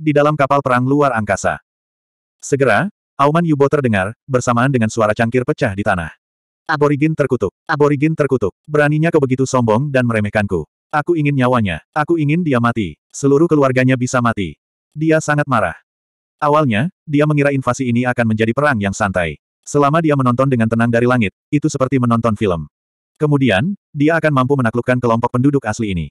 di dalam kapal perang luar angkasa. Segera, auman Yubo terdengar, bersamaan dengan suara cangkir pecah di tanah. Aborigin terkutuk. Aborigin terkutuk. Beraninya kau begitu sombong dan meremehkanku. Aku ingin nyawanya. Aku ingin dia mati. Seluruh keluarganya bisa mati. Dia sangat marah. Awalnya, dia mengira invasi ini akan menjadi perang yang santai. Selama dia menonton dengan tenang dari langit, itu seperti menonton film. Kemudian, dia akan mampu menaklukkan kelompok penduduk asli ini.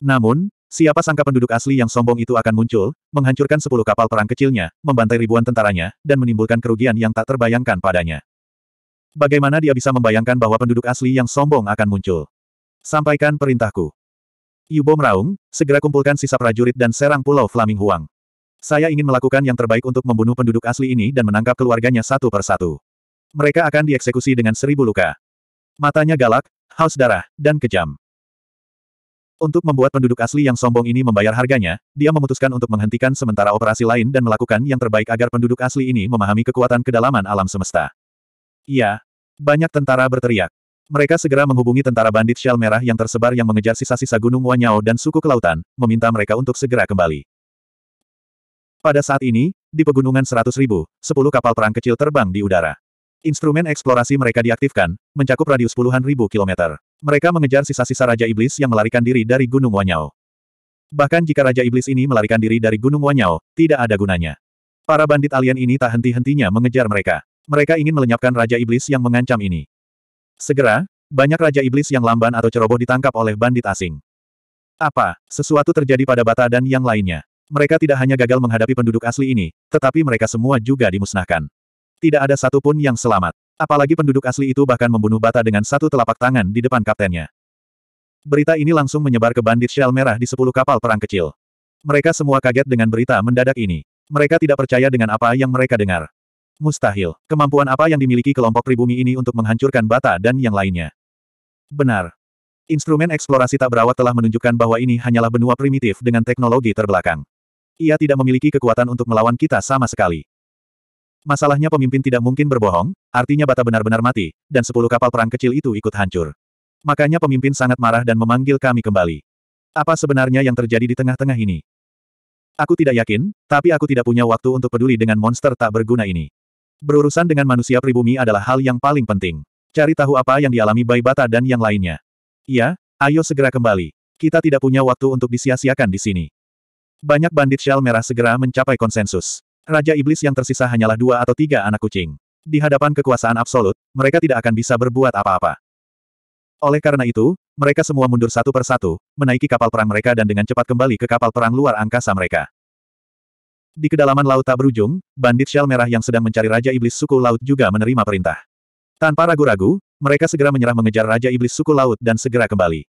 Namun, Siapa sangka penduduk asli yang sombong itu akan muncul, menghancurkan sepuluh kapal perang kecilnya, membantai ribuan tentaranya, dan menimbulkan kerugian yang tak terbayangkan padanya. Bagaimana dia bisa membayangkan bahwa penduduk asli yang sombong akan muncul? Sampaikan perintahku. Yubo meraung, segera kumpulkan sisa prajurit dan serang pulau Flaming Huang. Saya ingin melakukan yang terbaik untuk membunuh penduduk asli ini dan menangkap keluarganya satu per satu. Mereka akan dieksekusi dengan seribu luka. Matanya galak, haus darah, dan kejam. Untuk membuat penduduk asli yang sombong ini membayar harganya, dia memutuskan untuk menghentikan sementara operasi lain dan melakukan yang terbaik agar penduduk asli ini memahami kekuatan kedalaman alam semesta. Iya. Banyak tentara berteriak. Mereka segera menghubungi tentara bandit shell merah yang tersebar yang mengejar sisa-sisa gunung Wanyao dan suku kelautan, meminta mereka untuk segera kembali. Pada saat ini, di pegunungan 100 ribu, 10 kapal perang kecil terbang di udara. Instrumen eksplorasi mereka diaktifkan, mencakup radius puluhan ribu kilometer. Mereka mengejar sisa-sisa Raja Iblis yang melarikan diri dari Gunung Wanyao. Bahkan jika Raja Iblis ini melarikan diri dari Gunung Wanyao, tidak ada gunanya. Para bandit alien ini tak henti-hentinya mengejar mereka. Mereka ingin melenyapkan Raja Iblis yang mengancam ini. Segera, banyak Raja Iblis yang lamban atau ceroboh ditangkap oleh bandit asing. Apa, sesuatu terjadi pada Bata dan yang lainnya. Mereka tidak hanya gagal menghadapi penduduk asli ini, tetapi mereka semua juga dimusnahkan. Tidak ada satupun yang selamat. Apalagi penduduk asli itu bahkan membunuh bata dengan satu telapak tangan di depan kaptennya. Berita ini langsung menyebar ke bandit shell merah di sepuluh kapal perang kecil. Mereka semua kaget dengan berita mendadak ini. Mereka tidak percaya dengan apa yang mereka dengar. Mustahil. Kemampuan apa yang dimiliki kelompok pribumi ini untuk menghancurkan bata dan yang lainnya? Benar. Instrumen eksplorasi tak berawat telah menunjukkan bahwa ini hanyalah benua primitif dengan teknologi terbelakang. Ia tidak memiliki kekuatan untuk melawan kita sama sekali. Masalahnya pemimpin tidak mungkin berbohong, artinya bata benar-benar mati, dan sepuluh kapal perang kecil itu ikut hancur. Makanya pemimpin sangat marah dan memanggil kami kembali. Apa sebenarnya yang terjadi di tengah-tengah ini? Aku tidak yakin, tapi aku tidak punya waktu untuk peduli dengan monster tak berguna ini. Berurusan dengan manusia pribumi adalah hal yang paling penting. Cari tahu apa yang dialami Bai Bata dan yang lainnya. Iya, ayo segera kembali. Kita tidak punya waktu untuk disia-siakan di sini. Banyak bandit shell merah segera mencapai konsensus. Raja Iblis yang tersisa hanyalah dua atau tiga anak kucing. Di hadapan kekuasaan absolut, mereka tidak akan bisa berbuat apa-apa. Oleh karena itu, mereka semua mundur satu persatu, menaiki kapal perang mereka dan dengan cepat kembali ke kapal perang luar angkasa mereka. Di kedalaman laut tak berujung, bandit shell merah yang sedang mencari Raja Iblis suku laut juga menerima perintah. Tanpa ragu-ragu, mereka segera menyerah mengejar Raja Iblis suku laut dan segera kembali.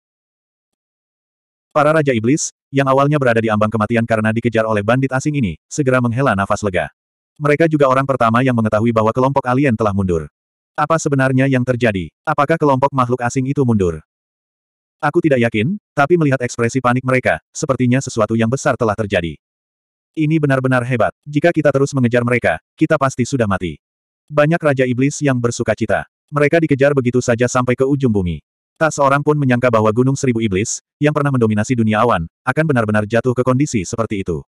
Para Raja Iblis, yang awalnya berada di ambang kematian karena dikejar oleh bandit asing ini, segera menghela nafas lega. Mereka juga orang pertama yang mengetahui bahwa kelompok alien telah mundur. Apa sebenarnya yang terjadi? Apakah kelompok makhluk asing itu mundur? Aku tidak yakin, tapi melihat ekspresi panik mereka, sepertinya sesuatu yang besar telah terjadi. Ini benar-benar hebat. Jika kita terus mengejar mereka, kita pasti sudah mati. Banyak Raja Iblis yang bersuka cita. Mereka dikejar begitu saja sampai ke ujung bumi. Tak seorang pun menyangka bahwa Gunung Seribu Iblis, yang pernah mendominasi dunia awan, akan benar-benar jatuh ke kondisi seperti itu.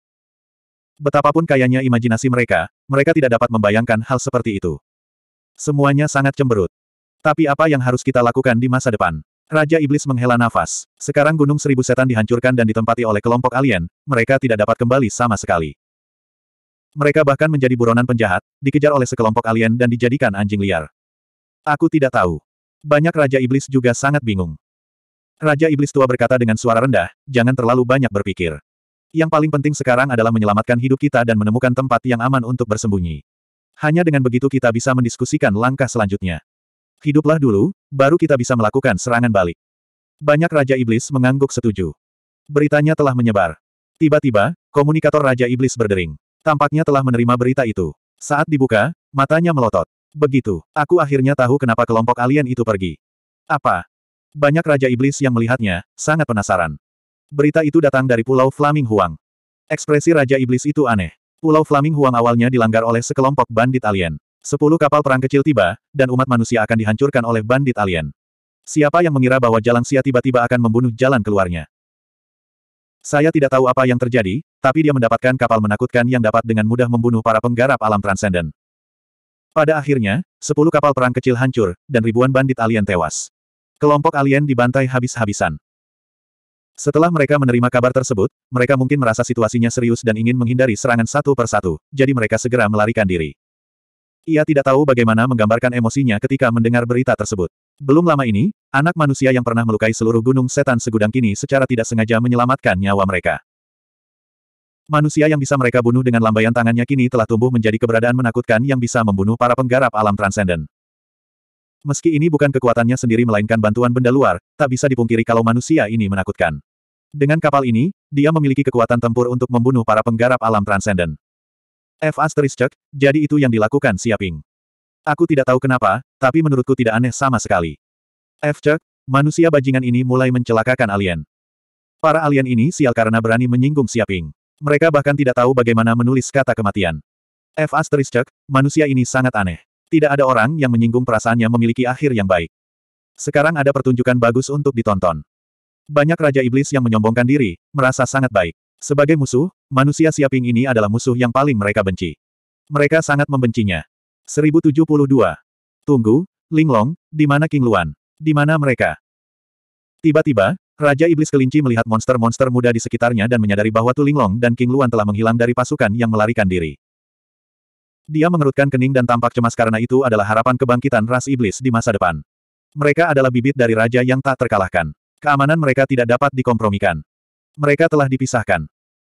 Betapapun kayanya imajinasi mereka, mereka tidak dapat membayangkan hal seperti itu. Semuanya sangat cemberut. Tapi apa yang harus kita lakukan di masa depan? Raja Iblis menghela nafas. Sekarang Gunung Seribu Setan dihancurkan dan ditempati oleh kelompok alien, mereka tidak dapat kembali sama sekali. Mereka bahkan menjadi buronan penjahat, dikejar oleh sekelompok alien dan dijadikan anjing liar. Aku tidak tahu. Banyak Raja Iblis juga sangat bingung. Raja Iblis tua berkata dengan suara rendah, jangan terlalu banyak berpikir. Yang paling penting sekarang adalah menyelamatkan hidup kita dan menemukan tempat yang aman untuk bersembunyi. Hanya dengan begitu kita bisa mendiskusikan langkah selanjutnya. Hiduplah dulu, baru kita bisa melakukan serangan balik. Banyak Raja Iblis mengangguk setuju. Beritanya telah menyebar. Tiba-tiba, komunikator Raja Iblis berdering. Tampaknya telah menerima berita itu. Saat dibuka, matanya melotot. Begitu, aku akhirnya tahu kenapa kelompok alien itu pergi. Apa? Banyak Raja Iblis yang melihatnya, sangat penasaran. Berita itu datang dari Pulau Flaming Huang. Ekspresi Raja Iblis itu aneh. Pulau Flaming Huang awalnya dilanggar oleh sekelompok bandit alien. Sepuluh kapal perang kecil tiba, dan umat manusia akan dihancurkan oleh bandit alien. Siapa yang mengira bahwa Jalan Sia tiba-tiba akan membunuh jalan keluarnya? Saya tidak tahu apa yang terjadi, tapi dia mendapatkan kapal menakutkan yang dapat dengan mudah membunuh para penggarap alam transenden. Pada akhirnya, sepuluh kapal perang kecil hancur, dan ribuan bandit alien tewas. Kelompok alien dibantai habis-habisan. Setelah mereka menerima kabar tersebut, mereka mungkin merasa situasinya serius dan ingin menghindari serangan satu persatu, jadi mereka segera melarikan diri. Ia tidak tahu bagaimana menggambarkan emosinya ketika mendengar berita tersebut. Belum lama ini, anak manusia yang pernah melukai seluruh gunung setan segudang kini secara tidak sengaja menyelamatkan nyawa mereka. Manusia yang bisa mereka bunuh dengan lambaian tangannya kini telah tumbuh menjadi keberadaan menakutkan yang bisa membunuh para penggarap alam transenden. Meski ini bukan kekuatannya sendiri melainkan bantuan benda luar, tak bisa dipungkiri kalau manusia ini menakutkan. Dengan kapal ini, dia memiliki kekuatan tempur untuk membunuh para penggarap alam transenden. F asterisk, jadi itu yang dilakukan Siaping. Aku tidak tahu kenapa, tapi menurutku tidak aneh sama sekali. F cek, manusia bajingan ini mulai mencelakakan alien. Para alien ini sial karena berani menyinggung Siaping. Mereka bahkan tidak tahu bagaimana menulis kata kematian. F. Asterisk, manusia ini sangat aneh. Tidak ada orang yang menyinggung perasaannya memiliki akhir yang baik. Sekarang ada pertunjukan bagus untuk ditonton. Banyak Raja Iblis yang menyombongkan diri, merasa sangat baik. Sebagai musuh, manusia siaping ini adalah musuh yang paling mereka benci. Mereka sangat membencinya. 1072. Tunggu, Linglong, di mana King Luan? Di mana mereka? Tiba-tiba, Raja Iblis Kelinci melihat monster-monster muda di sekitarnya dan menyadari bahwa Tulinglong dan King Luan telah menghilang dari pasukan yang melarikan diri. Dia mengerutkan kening dan tampak cemas karena itu adalah harapan kebangkitan ras iblis di masa depan. Mereka adalah bibit dari raja yang tak terkalahkan. Keamanan mereka tidak dapat dikompromikan. Mereka telah dipisahkan.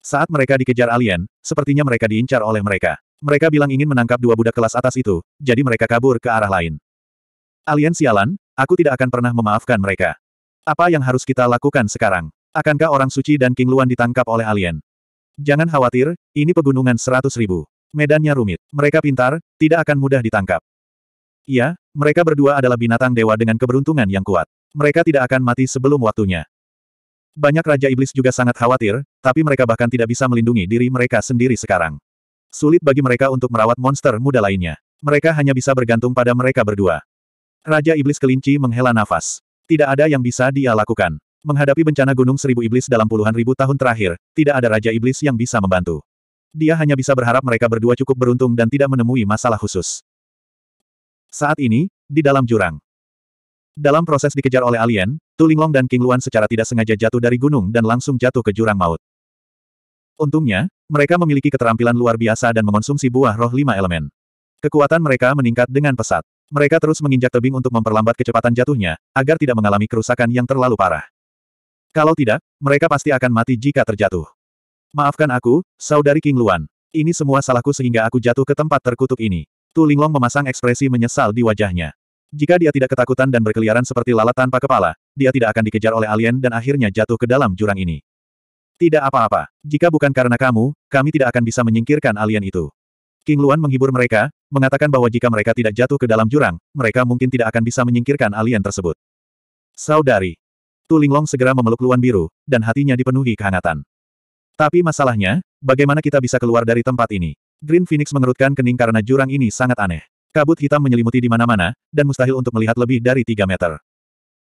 Saat mereka dikejar alien, sepertinya mereka diincar oleh mereka. Mereka bilang ingin menangkap dua budak kelas atas itu, jadi mereka kabur ke arah lain. Alien sialan, aku tidak akan pernah memaafkan mereka. Apa yang harus kita lakukan sekarang? Akankah orang suci dan King Luan ditangkap oleh alien? Jangan khawatir, ini pegunungan seratus ribu. Medannya rumit. Mereka pintar, tidak akan mudah ditangkap. Iya, mereka berdua adalah binatang dewa dengan keberuntungan yang kuat. Mereka tidak akan mati sebelum waktunya. Banyak Raja Iblis juga sangat khawatir, tapi mereka bahkan tidak bisa melindungi diri mereka sendiri sekarang. Sulit bagi mereka untuk merawat monster muda lainnya. Mereka hanya bisa bergantung pada mereka berdua. Raja Iblis Kelinci menghela nafas. Tidak ada yang bisa dia lakukan. Menghadapi bencana gunung seribu iblis dalam puluhan ribu tahun terakhir, tidak ada raja iblis yang bisa membantu. Dia hanya bisa berharap mereka berdua cukup beruntung dan tidak menemui masalah khusus. Saat ini, di dalam jurang. Dalam proses dikejar oleh alien, Tulinglong dan King Luan secara tidak sengaja jatuh dari gunung dan langsung jatuh ke jurang maut. Untungnya, mereka memiliki keterampilan luar biasa dan mengonsumsi buah roh lima elemen. Kekuatan mereka meningkat dengan pesat. Mereka terus menginjak tebing untuk memperlambat kecepatan jatuhnya, agar tidak mengalami kerusakan yang terlalu parah. Kalau tidak, mereka pasti akan mati jika terjatuh. Maafkan aku, Saudari King Luan. Ini semua salahku sehingga aku jatuh ke tempat terkutuk ini. Tu Linglong memasang ekspresi menyesal di wajahnya. Jika dia tidak ketakutan dan berkeliaran seperti lalat tanpa kepala, dia tidak akan dikejar oleh alien dan akhirnya jatuh ke dalam jurang ini. Tidak apa-apa. Jika bukan karena kamu, kami tidak akan bisa menyingkirkan alien itu. King Luan menghibur mereka, mengatakan bahwa jika mereka tidak jatuh ke dalam jurang, mereka mungkin tidak akan bisa menyingkirkan alien tersebut. Saudari. Tu Linglong segera memeluk Luan Biru, dan hatinya dipenuhi kehangatan. Tapi masalahnya, bagaimana kita bisa keluar dari tempat ini? Green Phoenix mengerutkan kening karena jurang ini sangat aneh. Kabut hitam menyelimuti di mana-mana, dan mustahil untuk melihat lebih dari 3 meter.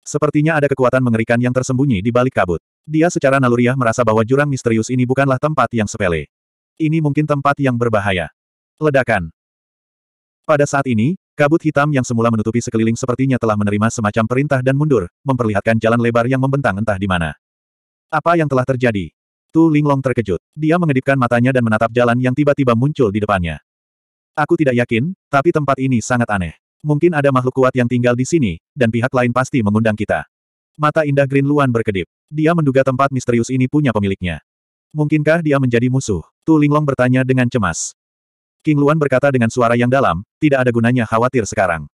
Sepertinya ada kekuatan mengerikan yang tersembunyi di balik kabut. Dia secara naluriah merasa bahwa jurang misterius ini bukanlah tempat yang sepele. Ini mungkin tempat yang berbahaya. Ledakan. Pada saat ini, kabut hitam yang semula menutupi sekeliling sepertinya telah menerima semacam perintah dan mundur, memperlihatkan jalan lebar yang membentang entah di mana. Apa yang telah terjadi? Tu Linglong terkejut. Dia mengedipkan matanya dan menatap jalan yang tiba-tiba muncul di depannya. Aku tidak yakin, tapi tempat ini sangat aneh. Mungkin ada makhluk kuat yang tinggal di sini, dan pihak lain pasti mengundang kita. Mata indah Green Luan berkedip. Dia menduga tempat misterius ini punya pemiliknya. Mungkinkah dia menjadi musuh? Tu Linglong bertanya dengan cemas. King Luan berkata dengan suara yang dalam, tidak ada gunanya khawatir sekarang.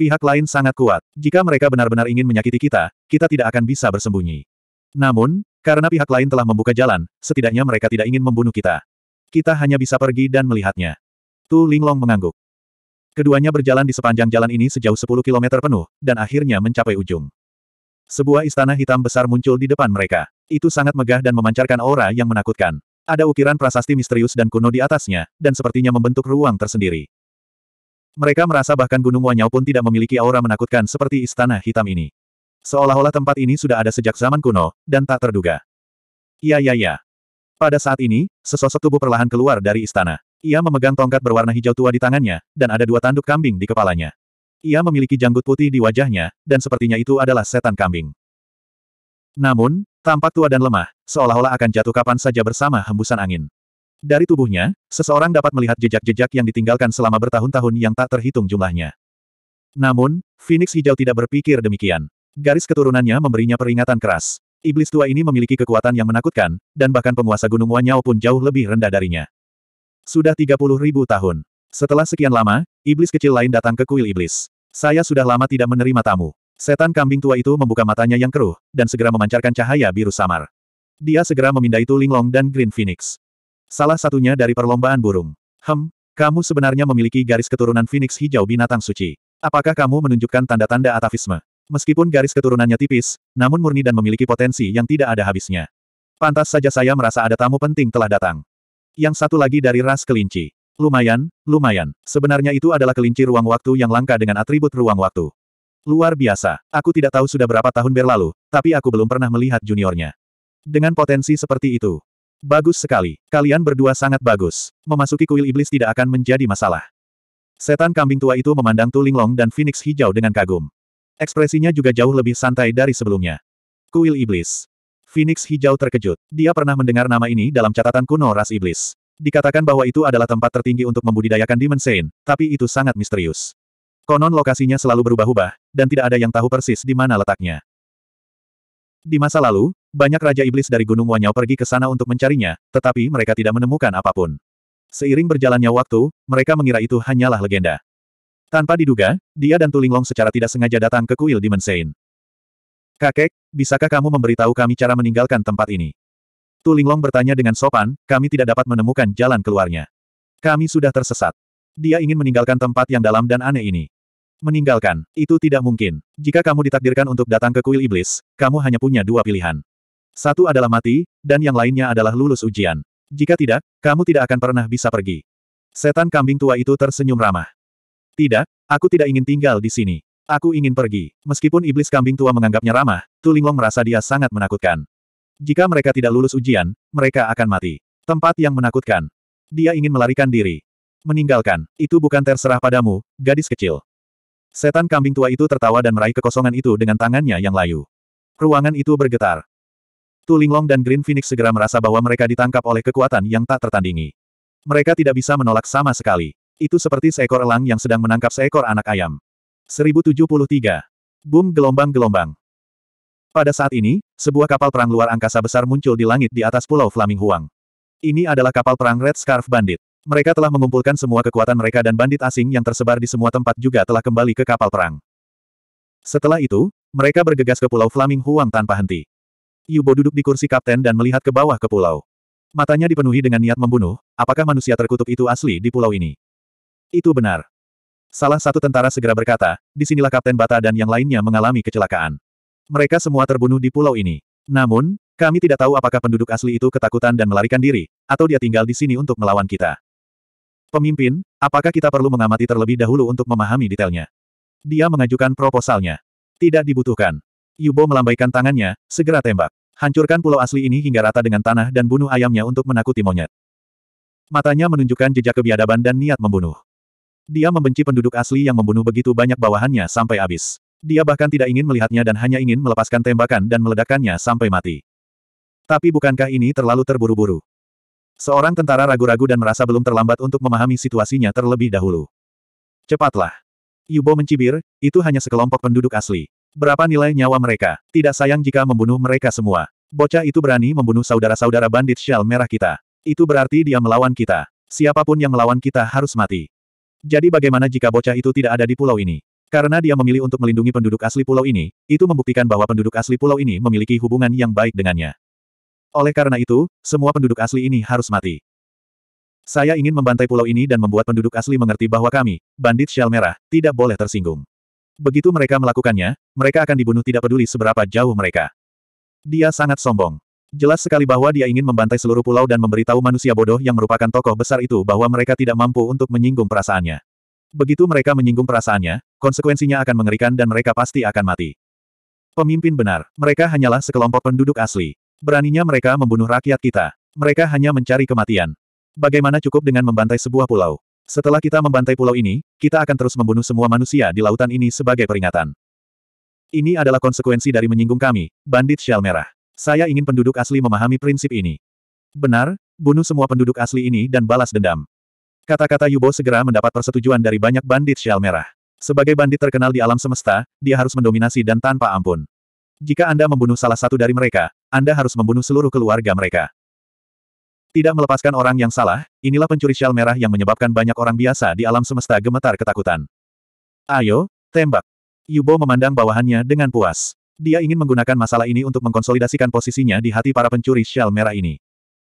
Pihak lain sangat kuat. Jika mereka benar-benar ingin menyakiti kita, kita tidak akan bisa bersembunyi. Namun, karena pihak lain telah membuka jalan, setidaknya mereka tidak ingin membunuh kita. Kita hanya bisa pergi dan melihatnya. Tu Linglong mengangguk. Keduanya berjalan di sepanjang jalan ini sejauh 10 km penuh, dan akhirnya mencapai ujung. Sebuah istana hitam besar muncul di depan mereka. Itu sangat megah dan memancarkan aura yang menakutkan. Ada ukiran prasasti misterius dan kuno di atasnya, dan sepertinya membentuk ruang tersendiri. Mereka merasa bahkan Gunung Wanyau pun tidak memiliki aura menakutkan seperti istana hitam ini. Seolah-olah tempat ini sudah ada sejak zaman kuno, dan tak terduga. Iya, iya, ya. Pada saat ini, sesosok tubuh perlahan keluar dari istana. Ia memegang tongkat berwarna hijau tua di tangannya, dan ada dua tanduk kambing di kepalanya. Ia memiliki janggut putih di wajahnya, dan sepertinya itu adalah setan kambing. Namun, Tampak tua dan lemah, seolah-olah akan jatuh kapan saja bersama hembusan angin. Dari tubuhnya, seseorang dapat melihat jejak-jejak yang ditinggalkan selama bertahun-tahun yang tak terhitung jumlahnya. Namun, Phoenix Hijau tidak berpikir demikian. Garis keturunannya memberinya peringatan keras. Iblis tua ini memiliki kekuatan yang menakutkan, dan bahkan penguasa Gunung Wanyao pun jauh lebih rendah darinya. Sudah 30 ribu tahun. Setelah sekian lama, iblis kecil lain datang ke kuil iblis. Saya sudah lama tidak menerima tamu. Setan kambing tua itu membuka matanya yang keruh, dan segera memancarkan cahaya biru samar. Dia segera memindai Linglong dan Green Phoenix. Salah satunya dari perlombaan burung. Hem, kamu sebenarnya memiliki garis keturunan Phoenix hijau binatang suci. Apakah kamu menunjukkan tanda-tanda atavisme? Meskipun garis keturunannya tipis, namun murni dan memiliki potensi yang tidak ada habisnya. Pantas saja saya merasa ada tamu penting telah datang. Yang satu lagi dari ras kelinci. Lumayan, lumayan. Sebenarnya itu adalah kelinci ruang waktu yang langka dengan atribut ruang waktu. Luar biasa. Aku tidak tahu sudah berapa tahun berlalu, tapi aku belum pernah melihat juniornya. Dengan potensi seperti itu. Bagus sekali. Kalian berdua sangat bagus. Memasuki kuil iblis tidak akan menjadi masalah. Setan kambing tua itu memandang Long dan Phoenix hijau dengan kagum. Ekspresinya juga jauh lebih santai dari sebelumnya. Kuil iblis. Phoenix hijau terkejut. Dia pernah mendengar nama ini dalam catatan kuno ras iblis. Dikatakan bahwa itu adalah tempat tertinggi untuk membudidayakan Demon Saint, tapi itu sangat misterius. Konon lokasinya selalu berubah-ubah, dan tidak ada yang tahu persis di mana letaknya. Di masa lalu, banyak raja iblis dari Gunung Wanyao pergi ke sana untuk mencarinya, tetapi mereka tidak menemukan apapun. Seiring berjalannya waktu, mereka mengira itu hanyalah legenda. Tanpa diduga, dia dan Tulinglong secara tidak sengaja datang ke kuil di Mensein. Kakek, bisakah kamu memberitahu kami cara meninggalkan tempat ini? Tulinglong bertanya dengan sopan, kami tidak dapat menemukan jalan keluarnya. Kami sudah tersesat. Dia ingin meninggalkan tempat yang dalam dan aneh ini. Meninggalkan, itu tidak mungkin. Jika kamu ditakdirkan untuk datang ke kuil iblis, kamu hanya punya dua pilihan. Satu adalah mati, dan yang lainnya adalah lulus ujian. Jika tidak, kamu tidak akan pernah bisa pergi. Setan kambing tua itu tersenyum ramah. Tidak, aku tidak ingin tinggal di sini. Aku ingin pergi. Meskipun iblis kambing tua menganggapnya ramah, Tulinglong merasa dia sangat menakutkan. Jika mereka tidak lulus ujian, mereka akan mati. Tempat yang menakutkan. Dia ingin melarikan diri. Meninggalkan. Itu bukan terserah padamu, gadis kecil. Setan kambing tua itu tertawa dan meraih kekosongan itu dengan tangannya yang layu. Ruangan itu bergetar. Tu Linglong dan Green Phoenix segera merasa bahwa mereka ditangkap oleh kekuatan yang tak tertandingi. Mereka tidak bisa menolak sama sekali. Itu seperti seekor elang yang sedang menangkap seekor anak ayam. 1073. Boom gelombang-gelombang. Pada saat ini, sebuah kapal perang luar angkasa besar muncul di langit di atas pulau Flaming Huang. Ini adalah kapal perang Red Scarf Bandit. Mereka telah mengumpulkan semua kekuatan mereka dan bandit asing yang tersebar di semua tempat juga telah kembali ke kapal perang. Setelah itu, mereka bergegas ke Pulau Flaming Huang tanpa henti. Yubo duduk di kursi kapten dan melihat ke bawah ke pulau. Matanya dipenuhi dengan niat membunuh, apakah manusia terkutuk itu asli di pulau ini? Itu benar. Salah satu tentara segera berkata, di sinilah Kapten Bata dan yang lainnya mengalami kecelakaan. Mereka semua terbunuh di pulau ini. Namun, kami tidak tahu apakah penduduk asli itu ketakutan dan melarikan diri, atau dia tinggal di sini untuk melawan kita. Pemimpin, apakah kita perlu mengamati terlebih dahulu untuk memahami detailnya? Dia mengajukan proposalnya. Tidak dibutuhkan. Yubo melambaikan tangannya, segera tembak. Hancurkan pulau asli ini hingga rata dengan tanah dan bunuh ayamnya untuk menakuti monyet. Matanya menunjukkan jejak kebiadaban dan niat membunuh. Dia membenci penduduk asli yang membunuh begitu banyak bawahannya sampai habis. Dia bahkan tidak ingin melihatnya dan hanya ingin melepaskan tembakan dan meledakkannya sampai mati. Tapi bukankah ini terlalu terburu-buru? Seorang tentara ragu-ragu dan merasa belum terlambat untuk memahami situasinya terlebih dahulu. Cepatlah. Yubo mencibir, itu hanya sekelompok penduduk asli. Berapa nilai nyawa mereka? Tidak sayang jika membunuh mereka semua. Bocah itu berani membunuh saudara-saudara bandit shell merah kita. Itu berarti dia melawan kita. Siapapun yang melawan kita harus mati. Jadi bagaimana jika bocah itu tidak ada di pulau ini? Karena dia memilih untuk melindungi penduduk asli pulau ini, itu membuktikan bahwa penduduk asli pulau ini memiliki hubungan yang baik dengannya. Oleh karena itu, semua penduduk asli ini harus mati. Saya ingin membantai pulau ini dan membuat penduduk asli mengerti bahwa kami, bandit shell merah, tidak boleh tersinggung. Begitu mereka melakukannya, mereka akan dibunuh tidak peduli seberapa jauh mereka. Dia sangat sombong. Jelas sekali bahwa dia ingin membantai seluruh pulau dan memberitahu manusia bodoh yang merupakan tokoh besar itu bahwa mereka tidak mampu untuk menyinggung perasaannya. Begitu mereka menyinggung perasaannya, konsekuensinya akan mengerikan dan mereka pasti akan mati. Pemimpin benar, mereka hanyalah sekelompok penduduk asli. Beraninya mereka membunuh rakyat kita. Mereka hanya mencari kematian. Bagaimana cukup dengan membantai sebuah pulau? Setelah kita membantai pulau ini, kita akan terus membunuh semua manusia di lautan ini sebagai peringatan. Ini adalah konsekuensi dari menyinggung kami, Bandit Shell Merah. Saya ingin penduduk asli memahami prinsip ini. Benar, bunuh semua penduduk asli ini dan balas dendam. Kata-kata Yubo segera mendapat persetujuan dari banyak bandit Shell Merah. Sebagai bandit terkenal di alam semesta, dia harus mendominasi dan tanpa ampun. Jika Anda membunuh salah satu dari mereka, anda harus membunuh seluruh keluarga mereka. Tidak melepaskan orang yang salah, inilah pencuri shell merah yang menyebabkan banyak orang biasa di alam semesta gemetar ketakutan. Ayo, tembak. Yubo memandang bawahannya dengan puas. Dia ingin menggunakan masalah ini untuk mengkonsolidasikan posisinya di hati para pencuri shell merah ini.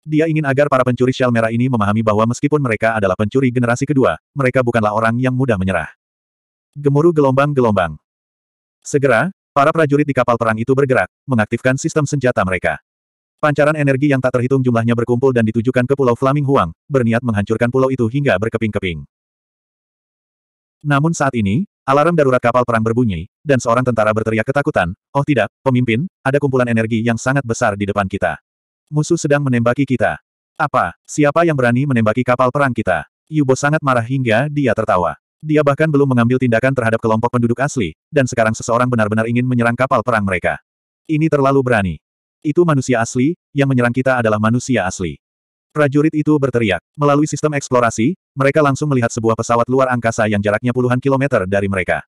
Dia ingin agar para pencuri shell merah ini memahami bahwa meskipun mereka adalah pencuri generasi kedua, mereka bukanlah orang yang mudah menyerah. Gemuruh gelombang-gelombang. Segera, Para prajurit di kapal perang itu bergerak, mengaktifkan sistem senjata mereka. Pancaran energi yang tak terhitung jumlahnya berkumpul dan ditujukan ke Pulau Flaming Huang, berniat menghancurkan pulau itu hingga berkeping-keping. Namun saat ini, alarm darurat kapal perang berbunyi, dan seorang tentara berteriak ketakutan, Oh tidak, pemimpin, ada kumpulan energi yang sangat besar di depan kita. Musuh sedang menembaki kita. Apa, siapa yang berani menembaki kapal perang kita? Yubo sangat marah hingga dia tertawa. Dia bahkan belum mengambil tindakan terhadap kelompok penduduk asli, dan sekarang seseorang benar-benar ingin menyerang kapal perang mereka. Ini terlalu berani. Itu manusia asli, yang menyerang kita adalah manusia asli. Prajurit itu berteriak. Melalui sistem eksplorasi, mereka langsung melihat sebuah pesawat luar angkasa yang jaraknya puluhan kilometer dari mereka.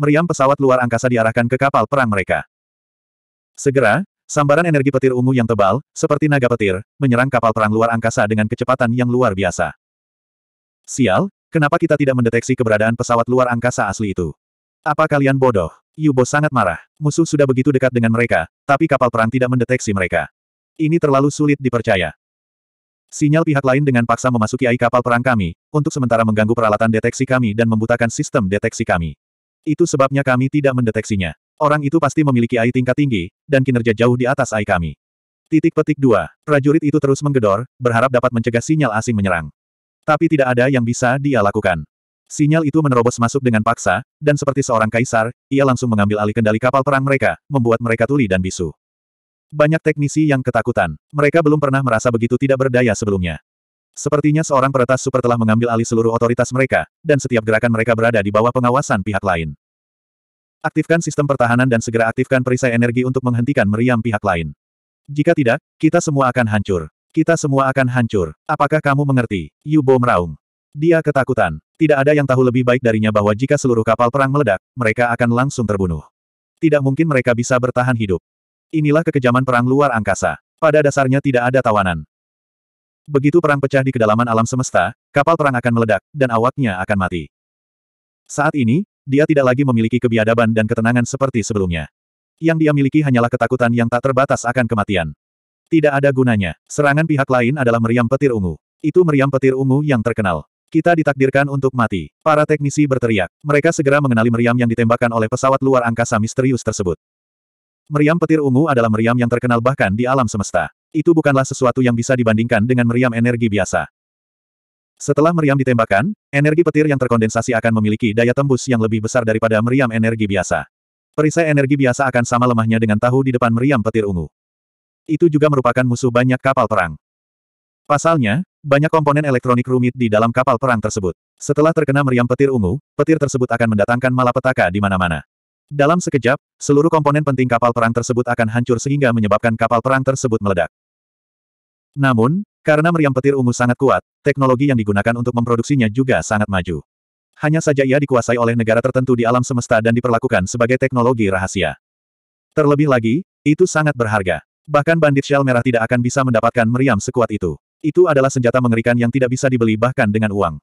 Meriam pesawat luar angkasa diarahkan ke kapal perang mereka. Segera, sambaran energi petir ungu yang tebal, seperti naga petir, menyerang kapal perang luar angkasa dengan kecepatan yang luar biasa. Sial, Kenapa kita tidak mendeteksi keberadaan pesawat luar angkasa asli itu? Apa kalian bodoh? Yubo sangat marah. Musuh sudah begitu dekat dengan mereka, tapi kapal perang tidak mendeteksi mereka. Ini terlalu sulit dipercaya. Sinyal pihak lain dengan paksa memasuki AI kapal perang kami, untuk sementara mengganggu peralatan deteksi kami dan membutakan sistem deteksi kami. Itu sebabnya kami tidak mendeteksinya. Orang itu pasti memiliki AI tingkat tinggi, dan kinerja jauh di atas AI kami. Titik petik 2. Prajurit itu terus menggedor, berharap dapat mencegah sinyal asing menyerang. Tapi tidak ada yang bisa dia lakukan. Sinyal itu menerobos masuk dengan paksa, dan seperti seorang kaisar, ia langsung mengambil alih kendali kapal perang mereka, membuat mereka tuli dan bisu. Banyak teknisi yang ketakutan. Mereka belum pernah merasa begitu tidak berdaya sebelumnya. Sepertinya seorang peretas super telah mengambil alih seluruh otoritas mereka, dan setiap gerakan mereka berada di bawah pengawasan pihak lain. Aktifkan sistem pertahanan dan segera aktifkan perisai energi untuk menghentikan meriam pihak lain. Jika tidak, kita semua akan hancur. Kita semua akan hancur. Apakah kamu mengerti? Yubo meraung. Dia ketakutan. Tidak ada yang tahu lebih baik darinya bahwa jika seluruh kapal perang meledak, mereka akan langsung terbunuh. Tidak mungkin mereka bisa bertahan hidup. Inilah kekejaman perang luar angkasa. Pada dasarnya tidak ada tawanan. Begitu perang pecah di kedalaman alam semesta, kapal perang akan meledak, dan awaknya akan mati. Saat ini, dia tidak lagi memiliki kebiadaban dan ketenangan seperti sebelumnya. Yang dia miliki hanyalah ketakutan yang tak terbatas akan kematian. Tidak ada gunanya. Serangan pihak lain adalah meriam petir ungu. Itu meriam petir ungu yang terkenal. Kita ditakdirkan untuk mati. Para teknisi berteriak. Mereka segera mengenali meriam yang ditembakkan oleh pesawat luar angkasa misterius tersebut. Meriam petir ungu adalah meriam yang terkenal bahkan di alam semesta. Itu bukanlah sesuatu yang bisa dibandingkan dengan meriam energi biasa. Setelah meriam ditembakkan, energi petir yang terkondensasi akan memiliki daya tembus yang lebih besar daripada meriam energi biasa. Perisai energi biasa akan sama lemahnya dengan tahu di depan meriam petir ungu itu juga merupakan musuh banyak kapal perang. Pasalnya, banyak komponen elektronik rumit di dalam kapal perang tersebut. Setelah terkena meriam petir ungu, petir tersebut akan mendatangkan malapetaka di mana-mana. Dalam sekejap, seluruh komponen penting kapal perang tersebut akan hancur sehingga menyebabkan kapal perang tersebut meledak. Namun, karena meriam petir ungu sangat kuat, teknologi yang digunakan untuk memproduksinya juga sangat maju. Hanya saja ia dikuasai oleh negara tertentu di alam semesta dan diperlakukan sebagai teknologi rahasia. Terlebih lagi, itu sangat berharga. Bahkan bandit shell merah tidak akan bisa mendapatkan meriam sekuat itu. Itu adalah senjata mengerikan yang tidak bisa dibeli bahkan dengan uang.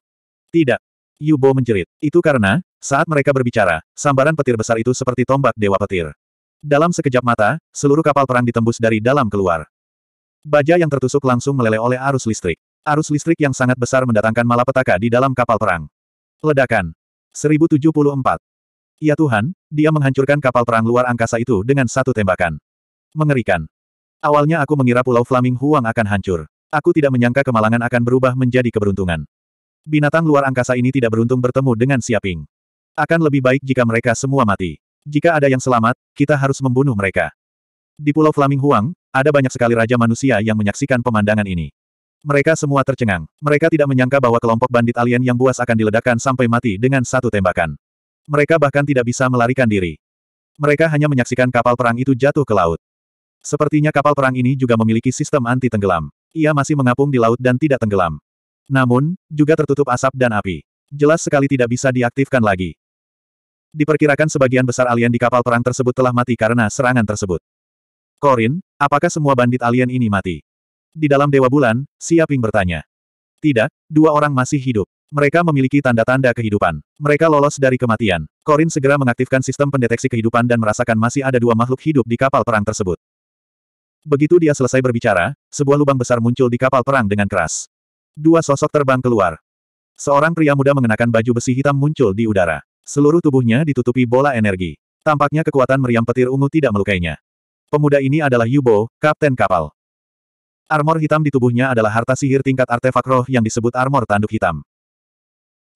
Tidak. Yubo menjerit. Itu karena, saat mereka berbicara, sambaran petir besar itu seperti tombak dewa petir. Dalam sekejap mata, seluruh kapal perang ditembus dari dalam keluar. Baja yang tertusuk langsung meleleh oleh arus listrik. Arus listrik yang sangat besar mendatangkan malapetaka di dalam kapal perang. Ledakan. 1074. Ya Tuhan, dia menghancurkan kapal perang luar angkasa itu dengan satu tembakan. Mengerikan. Awalnya aku mengira Pulau Flaming Huang akan hancur. Aku tidak menyangka kemalangan akan berubah menjadi keberuntungan. Binatang luar angkasa ini tidak beruntung bertemu dengan Siaping. Akan lebih baik jika mereka semua mati. Jika ada yang selamat, kita harus membunuh mereka. Di Pulau Flaming Huang, ada banyak sekali raja manusia yang menyaksikan pemandangan ini. Mereka semua tercengang. Mereka tidak menyangka bahwa kelompok bandit alien yang buas akan diledakkan sampai mati dengan satu tembakan. Mereka bahkan tidak bisa melarikan diri. Mereka hanya menyaksikan kapal perang itu jatuh ke laut. Sepertinya kapal perang ini juga memiliki sistem anti-tenggelam. Ia masih mengapung di laut dan tidak tenggelam. Namun, juga tertutup asap dan api. Jelas sekali tidak bisa diaktifkan lagi. Diperkirakan sebagian besar alien di kapal perang tersebut telah mati karena serangan tersebut. Korin, apakah semua bandit alien ini mati? Di dalam Dewa Bulan, Siaping bertanya. Tidak, dua orang masih hidup. Mereka memiliki tanda-tanda kehidupan. Mereka lolos dari kematian. Korin segera mengaktifkan sistem pendeteksi kehidupan dan merasakan masih ada dua makhluk hidup di kapal perang tersebut. Begitu dia selesai berbicara, sebuah lubang besar muncul di kapal perang dengan keras. Dua sosok terbang keluar. Seorang pria muda mengenakan baju besi hitam muncul di udara. Seluruh tubuhnya ditutupi bola energi. Tampaknya kekuatan meriam petir ungu tidak melukainya. Pemuda ini adalah Yubo, kapten kapal. Armor hitam di tubuhnya adalah harta sihir tingkat artefak roh yang disebut armor tanduk hitam.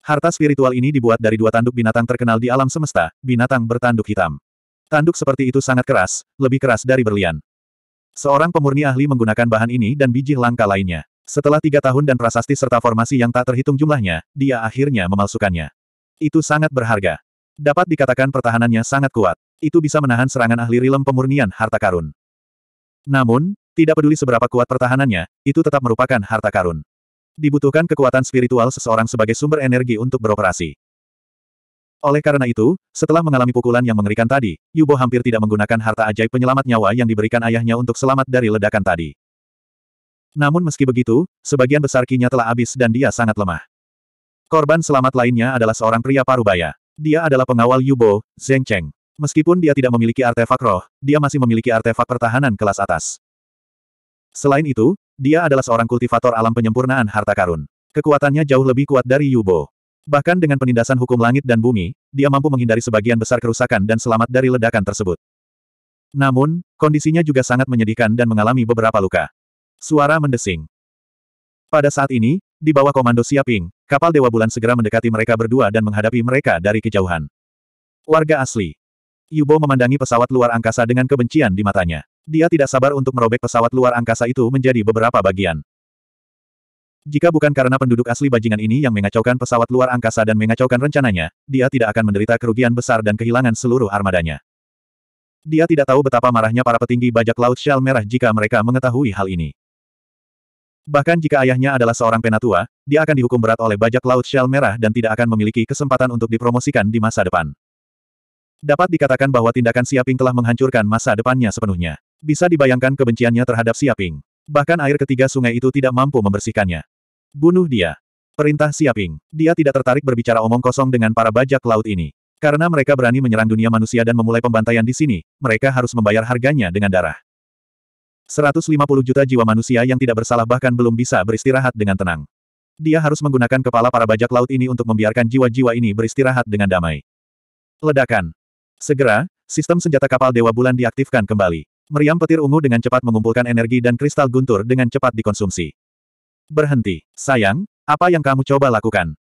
Harta spiritual ini dibuat dari dua tanduk binatang terkenal di alam semesta, binatang bertanduk hitam. Tanduk seperti itu sangat keras, lebih keras dari berlian. Seorang pemurni ahli menggunakan bahan ini dan biji langka lainnya. Setelah tiga tahun dan prasasti serta formasi yang tak terhitung jumlahnya, dia akhirnya memalsukannya. Itu sangat berharga. Dapat dikatakan pertahanannya sangat kuat. Itu bisa menahan serangan ahli rilem pemurnian harta karun. Namun, tidak peduli seberapa kuat pertahanannya, itu tetap merupakan harta karun. Dibutuhkan kekuatan spiritual seseorang sebagai sumber energi untuk beroperasi. Oleh karena itu, setelah mengalami pukulan yang mengerikan tadi, Yubo hampir tidak menggunakan harta ajaib penyelamat nyawa yang diberikan ayahnya untuk selamat dari ledakan tadi. Namun meski begitu, sebagian besar kinya telah habis dan dia sangat lemah. Korban selamat lainnya adalah seorang pria parubaya. Dia adalah pengawal Yubo, Zheng Cheng. Meskipun dia tidak memiliki artefak roh, dia masih memiliki artefak pertahanan kelas atas. Selain itu, dia adalah seorang kultivator alam penyempurnaan harta karun. Kekuatannya jauh lebih kuat dari Yubo. Bahkan dengan penindasan hukum langit dan bumi, dia mampu menghindari sebagian besar kerusakan dan selamat dari ledakan tersebut. Namun, kondisinya juga sangat menyedihkan dan mengalami beberapa luka. Suara mendesing. Pada saat ini, di bawah komando Siaping, kapal Dewa Bulan segera mendekati mereka berdua dan menghadapi mereka dari kejauhan. Warga asli. Yubo memandangi pesawat luar angkasa dengan kebencian di matanya. Dia tidak sabar untuk merobek pesawat luar angkasa itu menjadi beberapa bagian. Jika bukan karena penduduk asli bajingan ini yang mengacaukan pesawat luar angkasa dan mengacaukan rencananya, dia tidak akan menderita kerugian besar dan kehilangan seluruh armadanya. Dia tidak tahu betapa marahnya para petinggi bajak laut Shell Merah jika mereka mengetahui hal ini. Bahkan jika ayahnya adalah seorang penatua, dia akan dihukum berat oleh bajak laut Shell Merah dan tidak akan memiliki kesempatan untuk dipromosikan di masa depan. Dapat dikatakan bahwa tindakan Siaping telah menghancurkan masa depannya sepenuhnya. Bisa dibayangkan kebenciannya terhadap Siaping. Bahkan air ketiga sungai itu tidak mampu membersihkannya. Bunuh dia. Perintah Siaping. Dia tidak tertarik berbicara omong kosong dengan para bajak laut ini. Karena mereka berani menyerang dunia manusia dan memulai pembantaian di sini, mereka harus membayar harganya dengan darah. 150 juta jiwa manusia yang tidak bersalah bahkan belum bisa beristirahat dengan tenang. Dia harus menggunakan kepala para bajak laut ini untuk membiarkan jiwa-jiwa ini beristirahat dengan damai. Ledakan. Segera, sistem senjata kapal Dewa Bulan diaktifkan kembali. Meriam petir ungu dengan cepat mengumpulkan energi dan kristal guntur dengan cepat dikonsumsi. Berhenti. Sayang, apa yang kamu coba lakukan?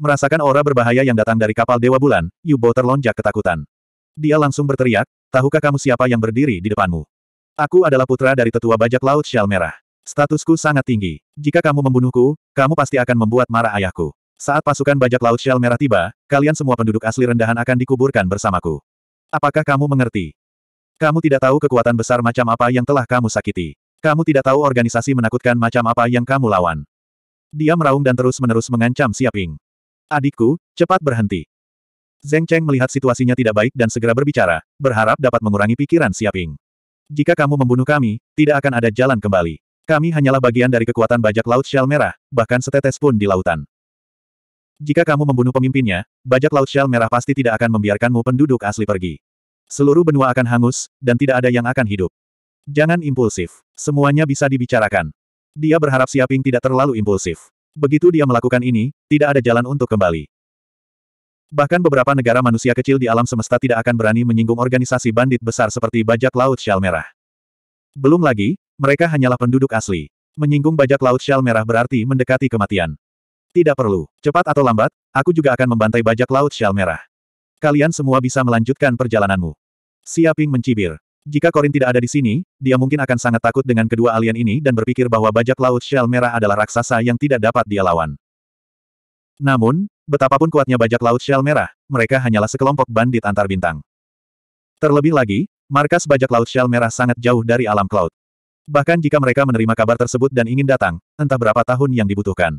Merasakan aura berbahaya yang datang dari kapal Dewa Bulan, Yubo terlonjak ketakutan. Dia langsung berteriak, tahukah kamu siapa yang berdiri di depanmu? Aku adalah putra dari tetua bajak laut Shal Merah. Statusku sangat tinggi. Jika kamu membunuhku, kamu pasti akan membuat marah ayahku. Saat pasukan bajak laut Shell Merah tiba, kalian semua penduduk asli rendahan akan dikuburkan bersamaku. Apakah kamu mengerti? Kamu tidak tahu kekuatan besar macam apa yang telah kamu sakiti. Kamu tidak tahu organisasi menakutkan macam apa yang kamu lawan. Dia meraung dan terus-menerus mengancam Siaping. Adikku, cepat berhenti. Zeng Cheng melihat situasinya tidak baik dan segera berbicara, berharap dapat mengurangi pikiran Siaping. Jika kamu membunuh kami, tidak akan ada jalan kembali. Kami hanyalah bagian dari kekuatan bajak laut Shell Merah, bahkan setetes pun di lautan. Jika kamu membunuh pemimpinnya, bajak laut Shell Merah pasti tidak akan membiarkanmu penduduk asli pergi. Seluruh benua akan hangus, dan tidak ada yang akan hidup. Jangan impulsif. Semuanya bisa dibicarakan. Dia berharap Siaping tidak terlalu impulsif. Begitu dia melakukan ini, tidak ada jalan untuk kembali. Bahkan beberapa negara manusia kecil di alam semesta tidak akan berani menyinggung organisasi bandit besar seperti bajak laut Shal Merah. Belum lagi, mereka hanyalah penduduk asli. Menyinggung bajak laut Shal Merah berarti mendekati kematian. Tidak perlu. Cepat atau lambat, aku juga akan membantai bajak laut Shal Merah. Kalian semua bisa melanjutkan perjalananmu. Siaping mencibir. Jika Korin tidak ada di sini, dia mungkin akan sangat takut dengan kedua alien ini dan berpikir bahwa bajak laut Shell Merah adalah raksasa yang tidak dapat dia lawan. Namun, betapapun kuatnya bajak laut Shell Merah, mereka hanyalah sekelompok bandit antar bintang. Terlebih lagi, markas bajak laut Shell Merah sangat jauh dari alam cloud. Bahkan jika mereka menerima kabar tersebut dan ingin datang, entah berapa tahun yang dibutuhkan.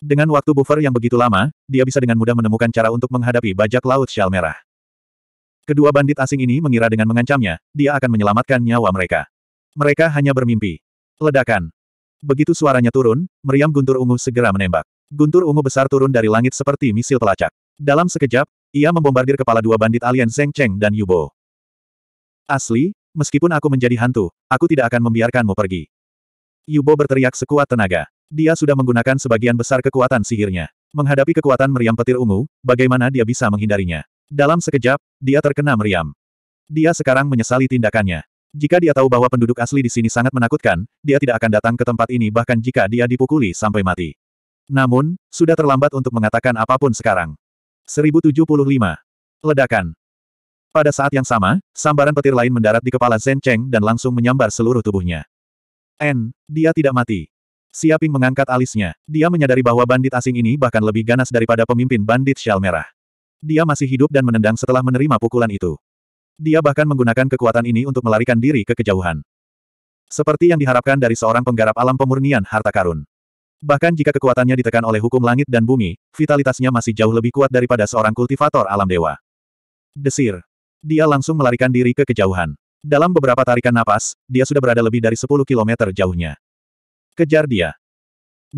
Dengan waktu buffer yang begitu lama, dia bisa dengan mudah menemukan cara untuk menghadapi bajak laut Shell Merah. Kedua bandit asing ini mengira dengan mengancamnya, dia akan menyelamatkan nyawa mereka. Mereka hanya bermimpi. Ledakan. Begitu suaranya turun, meriam guntur ungu segera menembak. Guntur ungu besar turun dari langit seperti misil pelacak. Dalam sekejap, ia membombardir kepala dua bandit alien Zeng Cheng dan Yubo. Asli, meskipun aku menjadi hantu, aku tidak akan membiarkanmu pergi. Yubo berteriak sekuat tenaga. Dia sudah menggunakan sebagian besar kekuatan sihirnya. Menghadapi kekuatan meriam petir ungu, bagaimana dia bisa menghindarinya? Dalam sekejap, dia terkena meriam. Dia sekarang menyesali tindakannya. Jika dia tahu bahwa penduduk asli di sini sangat menakutkan, dia tidak akan datang ke tempat ini bahkan jika dia dipukuli sampai mati. Namun, sudah terlambat untuk mengatakan apapun sekarang. 1075. Ledakan. Pada saat yang sama, sambaran petir lain mendarat di kepala Zhen Cheng dan langsung menyambar seluruh tubuhnya. N, dia tidak mati. Siaping mengangkat alisnya. Dia menyadari bahwa bandit asing ini bahkan lebih ganas daripada pemimpin bandit Shal Merah. Dia masih hidup dan menendang setelah menerima pukulan itu. Dia bahkan menggunakan kekuatan ini untuk melarikan diri ke kejauhan. Seperti yang diharapkan dari seorang penggarap alam pemurnian harta karun. Bahkan jika kekuatannya ditekan oleh hukum langit dan bumi, vitalitasnya masih jauh lebih kuat daripada seorang kultivator alam dewa. Desir. Dia langsung melarikan diri ke kejauhan. Dalam beberapa tarikan napas, dia sudah berada lebih dari 10 kilometer jauhnya. Kejar dia.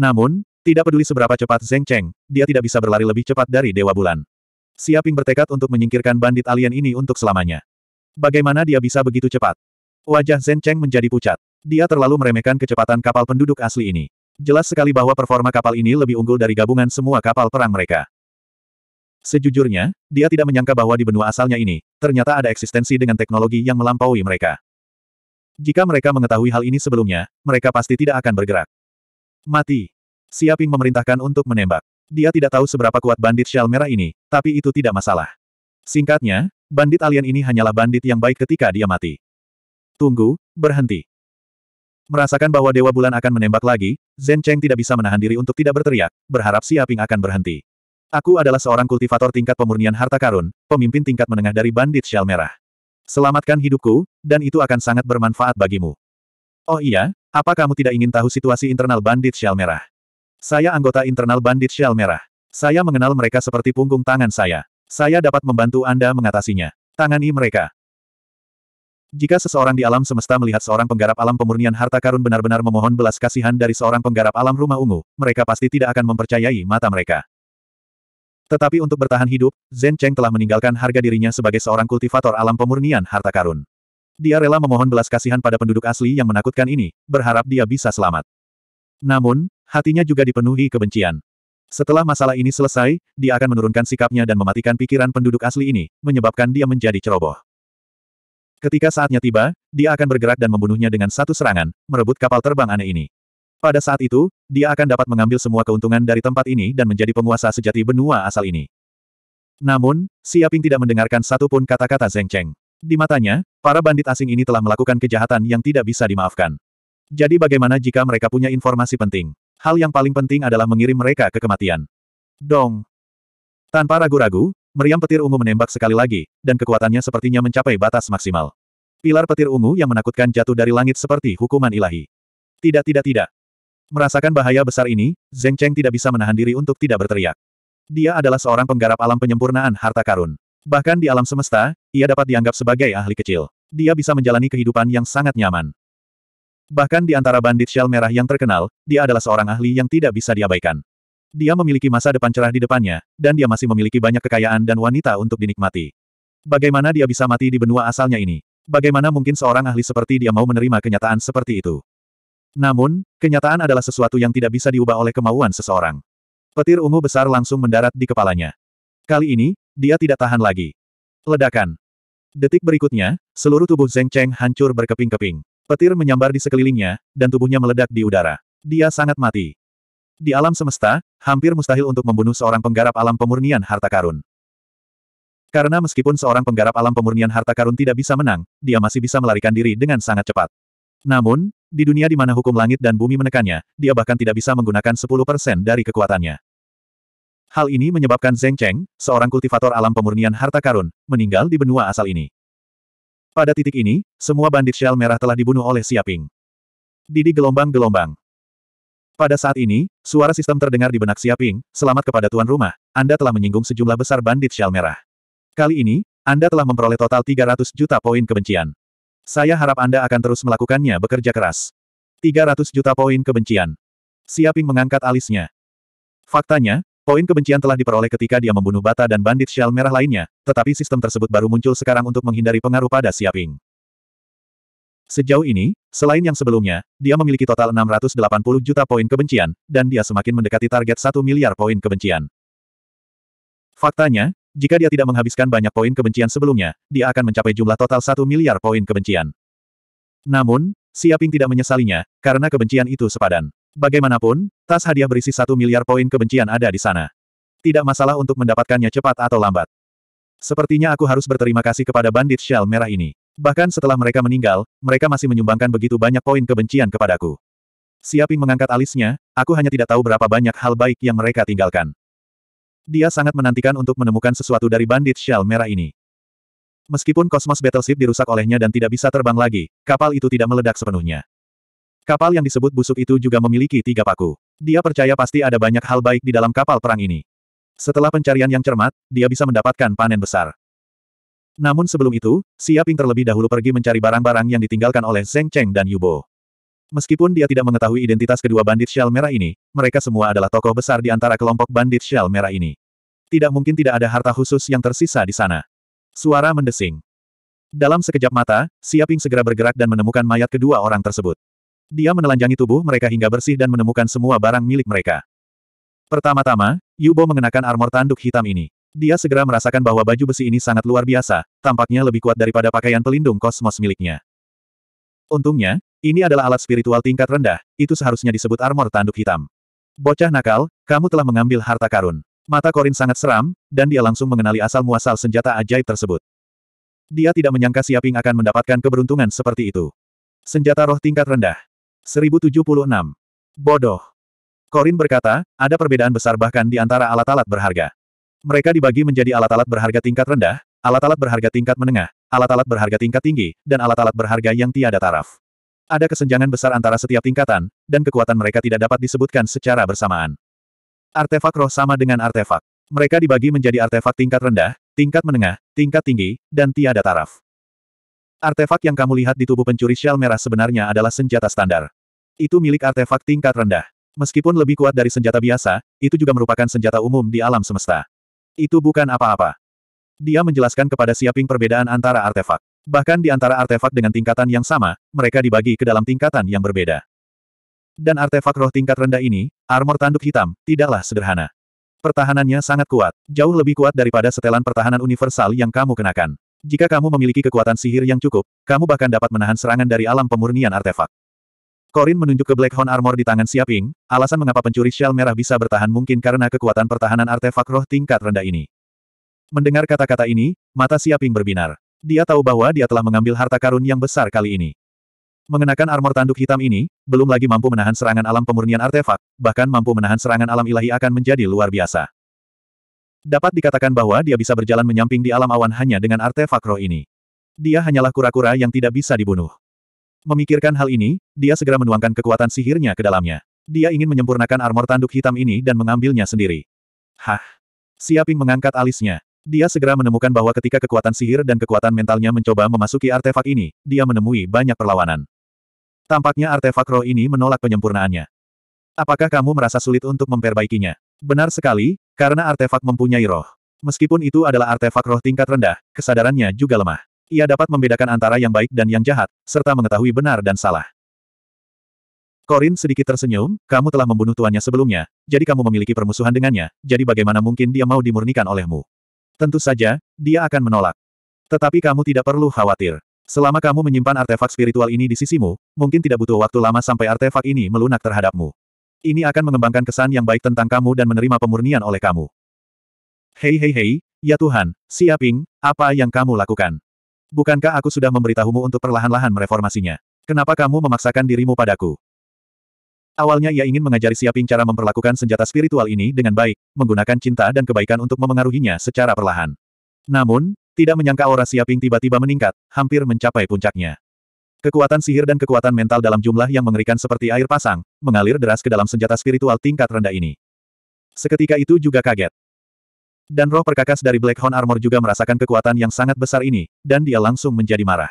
Namun, tidak peduli seberapa cepat Zeng Cheng, dia tidak bisa berlari lebih cepat dari Dewa Bulan. Siaping bertekad untuk menyingkirkan bandit alien ini untuk selamanya. Bagaimana dia bisa begitu cepat? Wajah Zhen Cheng menjadi pucat. Dia terlalu meremehkan kecepatan kapal penduduk asli ini. Jelas sekali bahwa performa kapal ini lebih unggul dari gabungan semua kapal perang mereka. Sejujurnya, dia tidak menyangka bahwa di benua asalnya ini, ternyata ada eksistensi dengan teknologi yang melampaui mereka. Jika mereka mengetahui hal ini sebelumnya, mereka pasti tidak akan bergerak. Mati. Siaping memerintahkan untuk menembak. Dia tidak tahu seberapa kuat bandit shell merah ini, tapi itu tidak masalah. Singkatnya, bandit alien ini hanyalah bandit yang baik ketika dia mati. Tunggu, berhenti. Merasakan bahwa Dewa Bulan akan menembak lagi, Zhen Cheng tidak bisa menahan diri untuk tidak berteriak, berharap Si Aping akan berhenti. Aku adalah seorang kultivator tingkat pemurnian harta karun, pemimpin tingkat menengah dari bandit shell merah. Selamatkan hidupku, dan itu akan sangat bermanfaat bagimu. Oh iya, apa kamu tidak ingin tahu situasi internal bandit shell merah? Saya anggota internal bandit Shell Merah. Saya mengenal mereka seperti punggung tangan saya. Saya dapat membantu Anda mengatasinya. Tangani mereka. Jika seseorang di alam semesta melihat seorang penggarap alam pemurnian harta karun benar-benar memohon belas kasihan dari seorang penggarap alam rumah ungu, mereka pasti tidak akan mempercayai mata mereka. Tetapi untuk bertahan hidup, Zen Cheng telah meninggalkan harga dirinya sebagai seorang kultivator alam pemurnian harta karun. Dia rela memohon belas kasihan pada penduduk asli yang menakutkan ini, berharap dia bisa selamat. Namun, hatinya juga dipenuhi kebencian. Setelah masalah ini selesai, dia akan menurunkan sikapnya dan mematikan pikiran penduduk asli ini, menyebabkan dia menjadi ceroboh. Ketika saatnya tiba, dia akan bergerak dan membunuhnya dengan satu serangan, merebut kapal terbang aneh ini. Pada saat itu, dia akan dapat mengambil semua keuntungan dari tempat ini dan menjadi penguasa sejati benua asal ini. Namun, Siaping tidak mendengarkan satupun kata-kata Zeng Cheng. Di matanya, para bandit asing ini telah melakukan kejahatan yang tidak bisa dimaafkan. Jadi bagaimana jika mereka punya informasi penting? Hal yang paling penting adalah mengirim mereka ke kematian. Dong! Tanpa ragu-ragu, meriam petir ungu menembak sekali lagi, dan kekuatannya sepertinya mencapai batas maksimal. Pilar petir ungu yang menakutkan jatuh dari langit seperti hukuman ilahi. Tidak tidak tidak. Merasakan bahaya besar ini, Zeng Cheng tidak bisa menahan diri untuk tidak berteriak. Dia adalah seorang penggarap alam penyempurnaan harta karun. Bahkan di alam semesta, ia dapat dianggap sebagai ahli kecil. Dia bisa menjalani kehidupan yang sangat nyaman. Bahkan di antara bandit shell merah yang terkenal, dia adalah seorang ahli yang tidak bisa diabaikan. Dia memiliki masa depan cerah di depannya, dan dia masih memiliki banyak kekayaan dan wanita untuk dinikmati. Bagaimana dia bisa mati di benua asalnya ini? Bagaimana mungkin seorang ahli seperti dia mau menerima kenyataan seperti itu? Namun, kenyataan adalah sesuatu yang tidak bisa diubah oleh kemauan seseorang. Petir ungu besar langsung mendarat di kepalanya. Kali ini, dia tidak tahan lagi. Ledakan. Detik berikutnya, seluruh tubuh Zeng Cheng hancur berkeping-keping. Petir menyambar di sekelilingnya, dan tubuhnya meledak di udara. Dia sangat mati. Di alam semesta, hampir mustahil untuk membunuh seorang penggarap alam pemurnian harta karun. Karena meskipun seorang penggarap alam pemurnian harta karun tidak bisa menang, dia masih bisa melarikan diri dengan sangat cepat. Namun, di dunia di mana hukum langit dan bumi menekannya, dia bahkan tidak bisa menggunakan 10% dari kekuatannya. Hal ini menyebabkan Zeng Cheng, seorang kultivator alam pemurnian harta karun, meninggal di benua asal ini. Pada titik ini, semua bandit shell merah telah dibunuh oleh Siaping. Didi gelombang-gelombang. Pada saat ini, suara sistem terdengar di benak Siaping, selamat kepada tuan rumah, Anda telah menyinggung sejumlah besar bandit shell merah. Kali ini, Anda telah memperoleh total 300 juta poin kebencian. Saya harap Anda akan terus melakukannya bekerja keras. 300 juta poin kebencian. Siaping mengangkat alisnya. Faktanya, Poin kebencian telah diperoleh ketika dia membunuh bata dan bandit shell merah lainnya, tetapi sistem tersebut baru muncul sekarang untuk menghindari pengaruh pada Siaping. Sejauh ini, selain yang sebelumnya, dia memiliki total 680 juta poin kebencian, dan dia semakin mendekati target 1 miliar poin kebencian. Faktanya, jika dia tidak menghabiskan banyak poin kebencian sebelumnya, dia akan mencapai jumlah total 1 miliar poin kebencian. Namun, Siaping tidak menyesalinya, karena kebencian itu sepadan. Bagaimanapun, tas hadiah berisi satu miliar poin kebencian ada di sana. Tidak masalah untuk mendapatkannya cepat atau lambat. Sepertinya aku harus berterima kasih kepada bandit shell merah ini. Bahkan setelah mereka meninggal, mereka masih menyumbangkan begitu banyak poin kebencian kepadaku. Siaping mengangkat alisnya, aku hanya tidak tahu berapa banyak hal baik yang mereka tinggalkan. Dia sangat menantikan untuk menemukan sesuatu dari bandit shell merah ini. Meskipun kosmos Battleship dirusak olehnya dan tidak bisa terbang lagi, kapal itu tidak meledak sepenuhnya. Kapal yang disebut busuk itu juga memiliki tiga paku. Dia percaya pasti ada banyak hal baik di dalam kapal perang ini. Setelah pencarian yang cermat, dia bisa mendapatkan panen besar. Namun sebelum itu, Siaping terlebih dahulu pergi mencari barang-barang yang ditinggalkan oleh Zeng Cheng dan Yubo. Meskipun dia tidak mengetahui identitas kedua bandit shell merah ini, mereka semua adalah tokoh besar di antara kelompok bandit shell merah ini. Tidak mungkin tidak ada harta khusus yang tersisa di sana. Suara mendesing. Dalam sekejap mata, Siaping segera bergerak dan menemukan mayat kedua orang tersebut. Dia menelanjangi tubuh mereka hingga bersih dan menemukan semua barang milik mereka. Pertama-tama, Yubo mengenakan armor tanduk hitam ini. Dia segera merasakan bahwa baju besi ini sangat luar biasa, tampaknya lebih kuat daripada pakaian pelindung kosmos miliknya. Untungnya, ini adalah alat spiritual tingkat rendah, itu seharusnya disebut armor tanduk hitam. Bocah nakal, kamu telah mengambil harta karun. Mata Korin sangat seram, dan dia langsung mengenali asal-muasal senjata ajaib tersebut. Dia tidak menyangka Siaping akan mendapatkan keberuntungan seperti itu. Senjata roh tingkat rendah. 1076. Bodoh. Korin berkata, ada perbedaan besar bahkan di antara alat-alat berharga. Mereka dibagi menjadi alat-alat berharga tingkat rendah, alat-alat berharga tingkat menengah, alat-alat berharga tingkat tinggi, dan alat-alat berharga yang tiada taraf. Ada kesenjangan besar antara setiap tingkatan, dan kekuatan mereka tidak dapat disebutkan secara bersamaan. Artefak roh sama dengan artefak. Mereka dibagi menjadi artefak tingkat rendah, tingkat menengah, tingkat tinggi, dan tiada taraf. Artefak yang kamu lihat di tubuh pencuri shell merah sebenarnya adalah senjata standar. Itu milik artefak tingkat rendah. Meskipun lebih kuat dari senjata biasa, itu juga merupakan senjata umum di alam semesta. Itu bukan apa-apa. Dia menjelaskan kepada Siaping perbedaan antara artefak. Bahkan di antara artefak dengan tingkatan yang sama, mereka dibagi ke dalam tingkatan yang berbeda. Dan artefak roh tingkat rendah ini, armor tanduk hitam, tidaklah sederhana. Pertahanannya sangat kuat, jauh lebih kuat daripada setelan pertahanan universal yang kamu kenakan. Jika kamu memiliki kekuatan sihir yang cukup, kamu bahkan dapat menahan serangan dari alam pemurnian artefak. Korin menunjuk ke Black Horn Armor di tangan Siaping, alasan mengapa pencuri shell merah bisa bertahan mungkin karena kekuatan pertahanan artefak roh tingkat rendah ini. Mendengar kata-kata ini, mata Siaping berbinar. Dia tahu bahwa dia telah mengambil harta karun yang besar kali ini. Mengenakan armor tanduk hitam ini, belum lagi mampu menahan serangan alam pemurnian artefak, bahkan mampu menahan serangan alam ilahi akan menjadi luar biasa. Dapat dikatakan bahwa dia bisa berjalan menyamping di alam awan hanya dengan artefak roh ini. Dia hanyalah kura-kura yang tidak bisa dibunuh. Memikirkan hal ini, dia segera menuangkan kekuatan sihirnya ke dalamnya. Dia ingin menyempurnakan armor tanduk hitam ini dan mengambilnya sendiri. Hah! Siaping mengangkat alisnya. Dia segera menemukan bahwa ketika kekuatan sihir dan kekuatan mentalnya mencoba memasuki artefak ini, dia menemui banyak perlawanan. Tampaknya artefak roh ini menolak penyempurnaannya. Apakah kamu merasa sulit untuk memperbaikinya? Benar sekali, karena artefak mempunyai roh. Meskipun itu adalah artefak roh tingkat rendah, kesadarannya juga lemah. Ia dapat membedakan antara yang baik dan yang jahat, serta mengetahui benar dan salah. Korin sedikit tersenyum, kamu telah membunuh tuannya sebelumnya, jadi kamu memiliki permusuhan dengannya, jadi bagaimana mungkin dia mau dimurnikan olehmu? Tentu saja, dia akan menolak. Tetapi kamu tidak perlu khawatir. Selama kamu menyimpan artefak spiritual ini di sisimu, mungkin tidak butuh waktu lama sampai artefak ini melunak terhadapmu. Ini akan mengembangkan kesan yang baik tentang kamu dan menerima pemurnian oleh kamu. Hei hei hei, ya Tuhan, Siaping, apa yang kamu lakukan? Bukankah aku sudah memberitahumu untuk perlahan-lahan mereformasinya? Kenapa kamu memaksakan dirimu padaku? Awalnya ia ingin mengajari Siaping cara memperlakukan senjata spiritual ini dengan baik, menggunakan cinta dan kebaikan untuk memengaruhinya secara perlahan. Namun, tidak menyangka aura Siaping tiba-tiba meningkat, hampir mencapai puncaknya. Kekuatan sihir dan kekuatan mental dalam jumlah yang mengerikan seperti air pasang, mengalir deras ke dalam senjata spiritual tingkat rendah ini. Seketika itu juga kaget. Dan roh perkakas dari Black Horn Armor juga merasakan kekuatan yang sangat besar ini, dan dia langsung menjadi marah.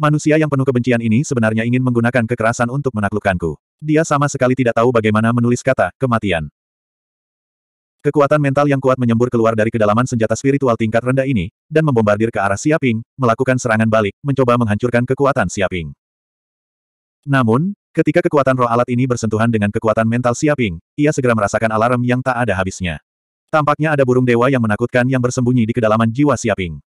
Manusia yang penuh kebencian ini sebenarnya ingin menggunakan kekerasan untuk menaklukkanku. Dia sama sekali tidak tahu bagaimana menulis kata, kematian. Kekuatan mental yang kuat menyembur keluar dari kedalaman senjata spiritual tingkat rendah ini, dan membombardir ke arah Siaping, melakukan serangan balik, mencoba menghancurkan kekuatan Siaping. Namun, ketika kekuatan roh alat ini bersentuhan dengan kekuatan mental Siaping, ia segera merasakan alarm yang tak ada habisnya. Tampaknya ada burung dewa yang menakutkan yang bersembunyi di kedalaman jiwa Siaping.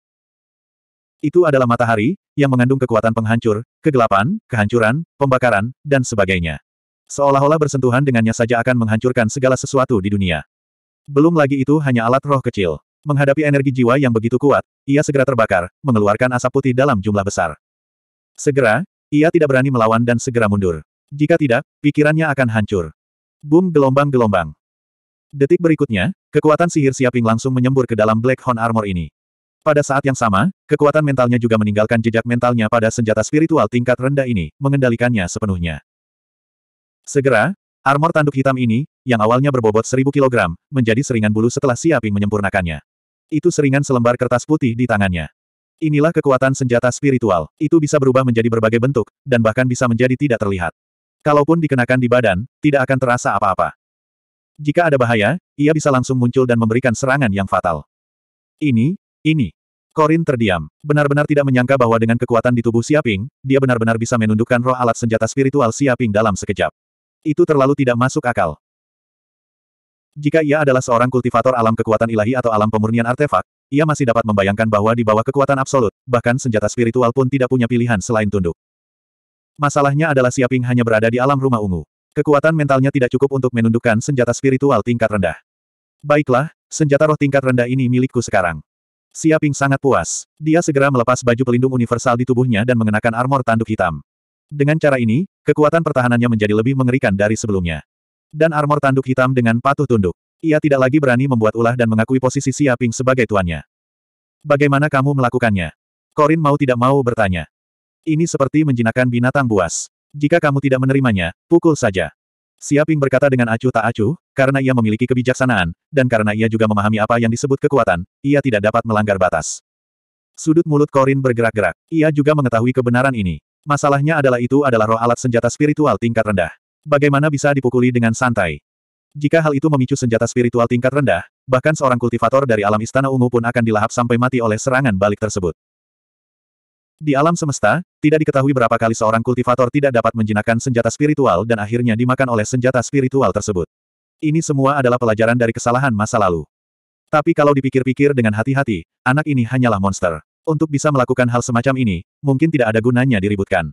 Itu adalah matahari, yang mengandung kekuatan penghancur, kegelapan, kehancuran, pembakaran, dan sebagainya. Seolah-olah bersentuhan dengannya saja akan menghancurkan segala sesuatu di dunia. Belum lagi itu hanya alat roh kecil. Menghadapi energi jiwa yang begitu kuat, ia segera terbakar, mengeluarkan asap putih dalam jumlah besar. Segera, ia tidak berani melawan dan segera mundur. Jika tidak, pikirannya akan hancur. Boom gelombang-gelombang. Detik berikutnya, kekuatan sihir siaping langsung menyembur ke dalam Black Horn Armor ini. Pada saat yang sama, kekuatan mentalnya juga meninggalkan jejak mentalnya pada senjata spiritual tingkat rendah ini, mengendalikannya sepenuhnya. Segera, armor tanduk hitam ini, yang awalnya berbobot seribu kilogram, menjadi seringan bulu setelah siaping menyempurnakannya. Itu seringan selembar kertas putih di tangannya. Inilah kekuatan senjata spiritual, itu bisa berubah menjadi berbagai bentuk, dan bahkan bisa menjadi tidak terlihat. Kalaupun dikenakan di badan, tidak akan terasa apa-apa. Jika ada bahaya, ia bisa langsung muncul dan memberikan serangan yang fatal. Ini, ini. Korin terdiam. Benar-benar tidak menyangka bahwa dengan kekuatan di tubuh Siaping, dia benar-benar bisa menundukkan roh alat senjata spiritual Siaping dalam sekejap. Itu terlalu tidak masuk akal. Jika ia adalah seorang kultivator alam kekuatan ilahi atau alam pemurnian artefak, ia masih dapat membayangkan bahwa di bawah kekuatan absolut, bahkan senjata spiritual pun tidak punya pilihan selain tunduk. Masalahnya adalah Siaping hanya berada di alam rumah ungu. Kekuatan mentalnya tidak cukup untuk menundukkan senjata spiritual tingkat rendah. Baiklah, senjata roh tingkat rendah ini milikku sekarang. Siaping sangat puas. Dia segera melepas baju pelindung universal di tubuhnya dan mengenakan armor tanduk hitam. Dengan cara ini, kekuatan pertahanannya menjadi lebih mengerikan dari sebelumnya. Dan armor tanduk hitam dengan patuh tunduk. Ia tidak lagi berani membuat ulah dan mengakui posisi Siaping sebagai tuannya. Bagaimana kamu melakukannya? Korin mau tidak mau bertanya. Ini seperti menjinakkan binatang buas. Jika kamu tidak menerimanya, pukul saja. Siaping berkata dengan acuh tak acuh, karena ia memiliki kebijaksanaan, dan karena ia juga memahami apa yang disebut kekuatan, ia tidak dapat melanggar batas. Sudut mulut Korin bergerak-gerak. Ia juga mengetahui kebenaran ini. Masalahnya adalah itu adalah roh alat senjata spiritual tingkat rendah. Bagaimana bisa dipukuli dengan santai? Jika hal itu memicu senjata spiritual tingkat rendah, bahkan seorang kultivator dari alam Istana Ungu pun akan dilahap sampai mati oleh serangan balik tersebut. Di alam semesta, tidak diketahui berapa kali seorang kultivator tidak dapat menjinakkan senjata spiritual dan akhirnya dimakan oleh senjata spiritual tersebut. Ini semua adalah pelajaran dari kesalahan masa lalu. Tapi kalau dipikir-pikir dengan hati-hati, anak ini hanyalah monster. Untuk bisa melakukan hal semacam ini, mungkin tidak ada gunanya diributkan.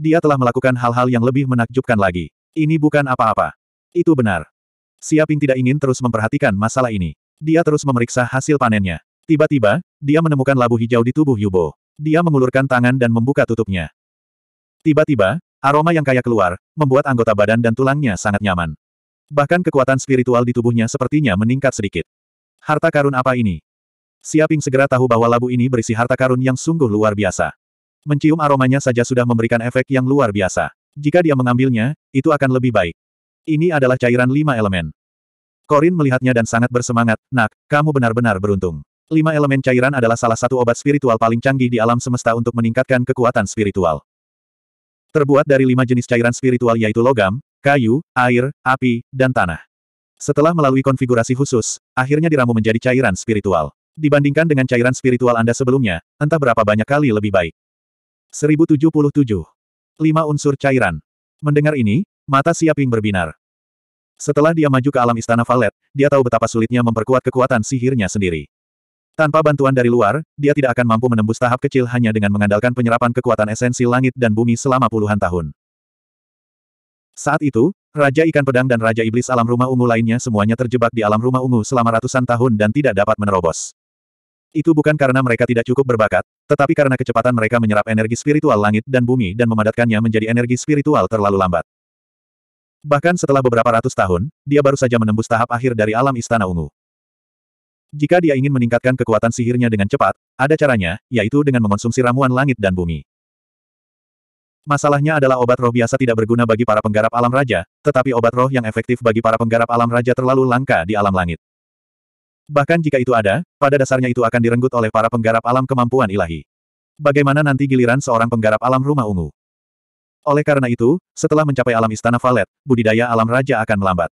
Dia telah melakukan hal-hal yang lebih menakjubkan lagi. Ini bukan apa-apa. Itu benar. Siaping tidak ingin terus memperhatikan masalah ini. Dia terus memeriksa hasil panennya. Tiba-tiba, dia menemukan labu hijau di tubuh Yubo. Dia mengulurkan tangan dan membuka tutupnya. Tiba-tiba, aroma yang kaya keluar, membuat anggota badan dan tulangnya sangat nyaman. Bahkan kekuatan spiritual di tubuhnya sepertinya meningkat sedikit. Harta karun apa ini? Siaping segera tahu bahwa labu ini berisi harta karun yang sungguh luar biasa. Mencium aromanya saja sudah memberikan efek yang luar biasa. Jika dia mengambilnya, itu akan lebih baik. Ini adalah cairan lima elemen. Korin melihatnya dan sangat bersemangat, nak, kamu benar-benar beruntung. Lima elemen cairan adalah salah satu obat spiritual paling canggih di alam semesta untuk meningkatkan kekuatan spiritual. Terbuat dari lima jenis cairan spiritual yaitu logam, kayu, air, api, dan tanah. Setelah melalui konfigurasi khusus, akhirnya diramu menjadi cairan spiritual. Dibandingkan dengan cairan spiritual Anda sebelumnya, entah berapa banyak kali lebih baik. 1077. Lima unsur cairan. Mendengar ini, mata Siaping berbinar. Setelah dia maju ke alam istana Valet, dia tahu betapa sulitnya memperkuat kekuatan sihirnya sendiri. Tanpa bantuan dari luar, dia tidak akan mampu menembus tahap kecil hanya dengan mengandalkan penyerapan kekuatan esensi langit dan bumi selama puluhan tahun. Saat itu, Raja Ikan Pedang dan Raja Iblis Alam Rumah Ungu lainnya semuanya terjebak di Alam Rumah Ungu selama ratusan tahun dan tidak dapat menerobos. Itu bukan karena mereka tidak cukup berbakat, tetapi karena kecepatan mereka menyerap energi spiritual langit dan bumi dan memadatkannya menjadi energi spiritual terlalu lambat. Bahkan setelah beberapa ratus tahun, dia baru saja menembus tahap akhir dari alam Istana Ungu. Jika dia ingin meningkatkan kekuatan sihirnya dengan cepat, ada caranya, yaitu dengan mengonsumsi ramuan langit dan bumi. Masalahnya adalah obat roh biasa tidak berguna bagi para penggarap alam raja, tetapi obat roh yang efektif bagi para penggarap alam raja terlalu langka di alam langit. Bahkan jika itu ada, pada dasarnya itu akan direnggut oleh para penggarap alam kemampuan ilahi. Bagaimana nanti giliran seorang penggarap alam rumah ungu? Oleh karena itu, setelah mencapai alam istana Valet, budidaya alam raja akan melambat.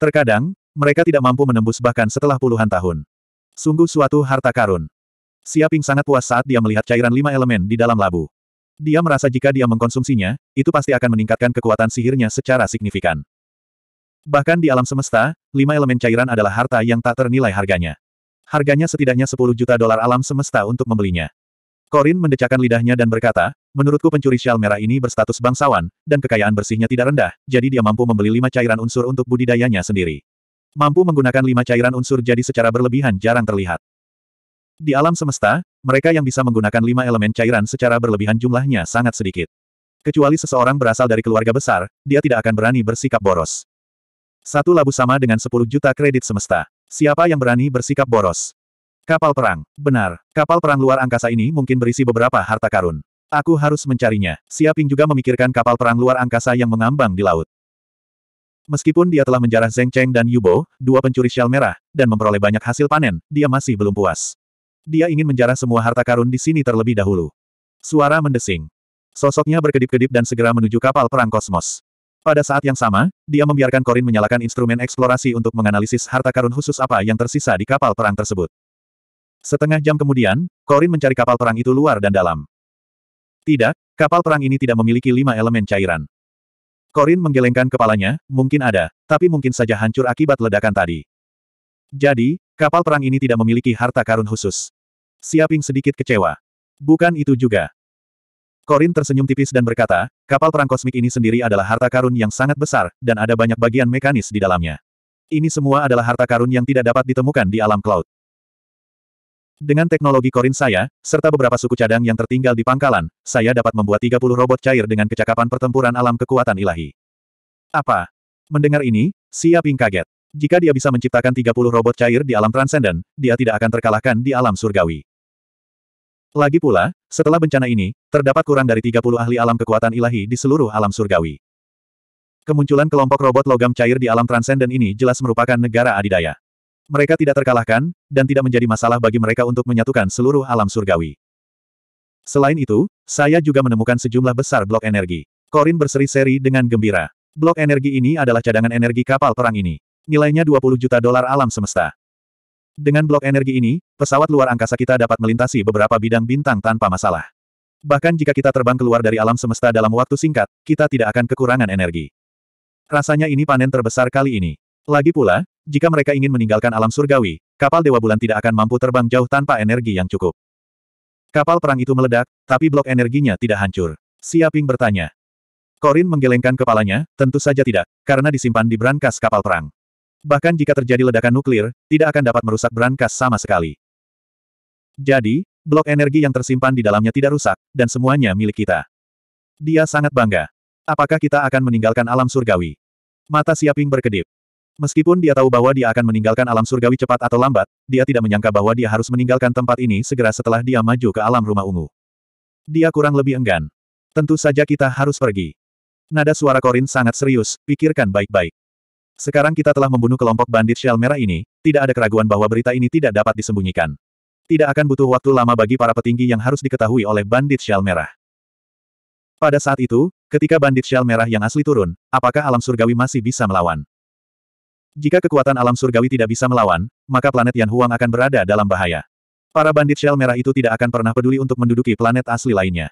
Terkadang, mereka tidak mampu menembus bahkan setelah puluhan tahun. Sungguh suatu harta karun. Siaping sangat puas saat dia melihat cairan lima elemen di dalam labu. Dia merasa jika dia mengkonsumsinya, itu pasti akan meningkatkan kekuatan sihirnya secara signifikan. Bahkan di alam semesta, lima elemen cairan adalah harta yang tak ternilai harganya. Harganya setidaknya 10 juta dolar alam semesta untuk membelinya. Korin mendecakkan lidahnya dan berkata, menurutku pencuri shal merah ini berstatus bangsawan, dan kekayaan bersihnya tidak rendah, jadi dia mampu membeli lima cairan unsur untuk budidayanya sendiri. Mampu menggunakan lima cairan unsur jadi secara berlebihan jarang terlihat. Di alam semesta, mereka yang bisa menggunakan lima elemen cairan secara berlebihan jumlahnya sangat sedikit. Kecuali seseorang berasal dari keluarga besar, dia tidak akan berani bersikap boros. Satu labu sama dengan 10 juta kredit semesta. Siapa yang berani bersikap boros? Kapal perang. Benar, kapal perang luar angkasa ini mungkin berisi beberapa harta karun. Aku harus mencarinya. Siaping juga memikirkan kapal perang luar angkasa yang mengambang di laut. Meskipun dia telah menjarah Zeng Cheng dan Yubo, dua pencuri shell merah, dan memperoleh banyak hasil panen, dia masih belum puas. Dia ingin menjarah semua harta karun di sini terlebih dahulu. Suara mendesing. Sosoknya berkedip-kedip dan segera menuju kapal perang kosmos. Pada saat yang sama, dia membiarkan Korin menyalakan instrumen eksplorasi untuk menganalisis harta karun khusus apa yang tersisa di kapal perang tersebut. Setengah jam kemudian, Korin mencari kapal perang itu luar dan dalam. Tidak, kapal perang ini tidak memiliki lima elemen cairan. Korin menggelengkan kepalanya, mungkin ada, tapi mungkin saja hancur akibat ledakan tadi. Jadi, kapal perang ini tidak memiliki harta karun khusus. Siaping sedikit kecewa. Bukan itu juga. Korin tersenyum tipis dan berkata, kapal perang kosmik ini sendiri adalah harta karun yang sangat besar, dan ada banyak bagian mekanis di dalamnya. Ini semua adalah harta karun yang tidak dapat ditemukan di alam cloud. Dengan teknologi korin saya, serta beberapa suku cadang yang tertinggal di pangkalan, saya dapat membuat 30 robot cair dengan kecakapan pertempuran alam kekuatan ilahi. Apa? Mendengar ini, Xia Ping kaget. Jika dia bisa menciptakan 30 robot cair di alam transenden, dia tidak akan terkalahkan di alam surgawi. Lagi pula, setelah bencana ini, terdapat kurang dari 30 ahli alam kekuatan ilahi di seluruh alam surgawi. Kemunculan kelompok robot logam cair di alam transenden ini jelas merupakan negara adidaya. Mereka tidak terkalahkan, dan tidak menjadi masalah bagi mereka untuk menyatukan seluruh alam surgawi. Selain itu, saya juga menemukan sejumlah besar blok energi. Korin berseri-seri dengan gembira. Blok energi ini adalah cadangan energi kapal perang ini. Nilainya 20 juta dolar alam semesta. Dengan blok energi ini, pesawat luar angkasa kita dapat melintasi beberapa bidang bintang tanpa masalah. Bahkan jika kita terbang keluar dari alam semesta dalam waktu singkat, kita tidak akan kekurangan energi. Rasanya ini panen terbesar kali ini. Lagi pula, jika mereka ingin meninggalkan alam surgawi, kapal Dewa Bulan tidak akan mampu terbang jauh tanpa energi yang cukup. Kapal perang itu meledak, tapi blok energinya tidak hancur. Siaping bertanya. Korin menggelengkan kepalanya, tentu saja tidak, karena disimpan di brankas kapal perang. Bahkan jika terjadi ledakan nuklir, tidak akan dapat merusak brankas sama sekali. Jadi, blok energi yang tersimpan di dalamnya tidak rusak, dan semuanya milik kita. Dia sangat bangga. Apakah kita akan meninggalkan alam surgawi? Mata Siaping berkedip. Meskipun dia tahu bahwa dia akan meninggalkan alam surgawi cepat atau lambat, dia tidak menyangka bahwa dia harus meninggalkan tempat ini segera setelah dia maju ke alam rumah ungu. Dia kurang lebih enggan. Tentu saja kita harus pergi. Nada suara Korin sangat serius, pikirkan baik-baik. Sekarang kita telah membunuh kelompok bandit shell merah ini, tidak ada keraguan bahwa berita ini tidak dapat disembunyikan. Tidak akan butuh waktu lama bagi para petinggi yang harus diketahui oleh bandit shell merah. Pada saat itu, ketika bandit shell merah yang asli turun, apakah alam surgawi masih bisa melawan? Jika kekuatan alam surgawi tidak bisa melawan, maka planet Yan Huang akan berada dalam bahaya. Para bandit shell merah itu tidak akan pernah peduli untuk menduduki planet asli lainnya.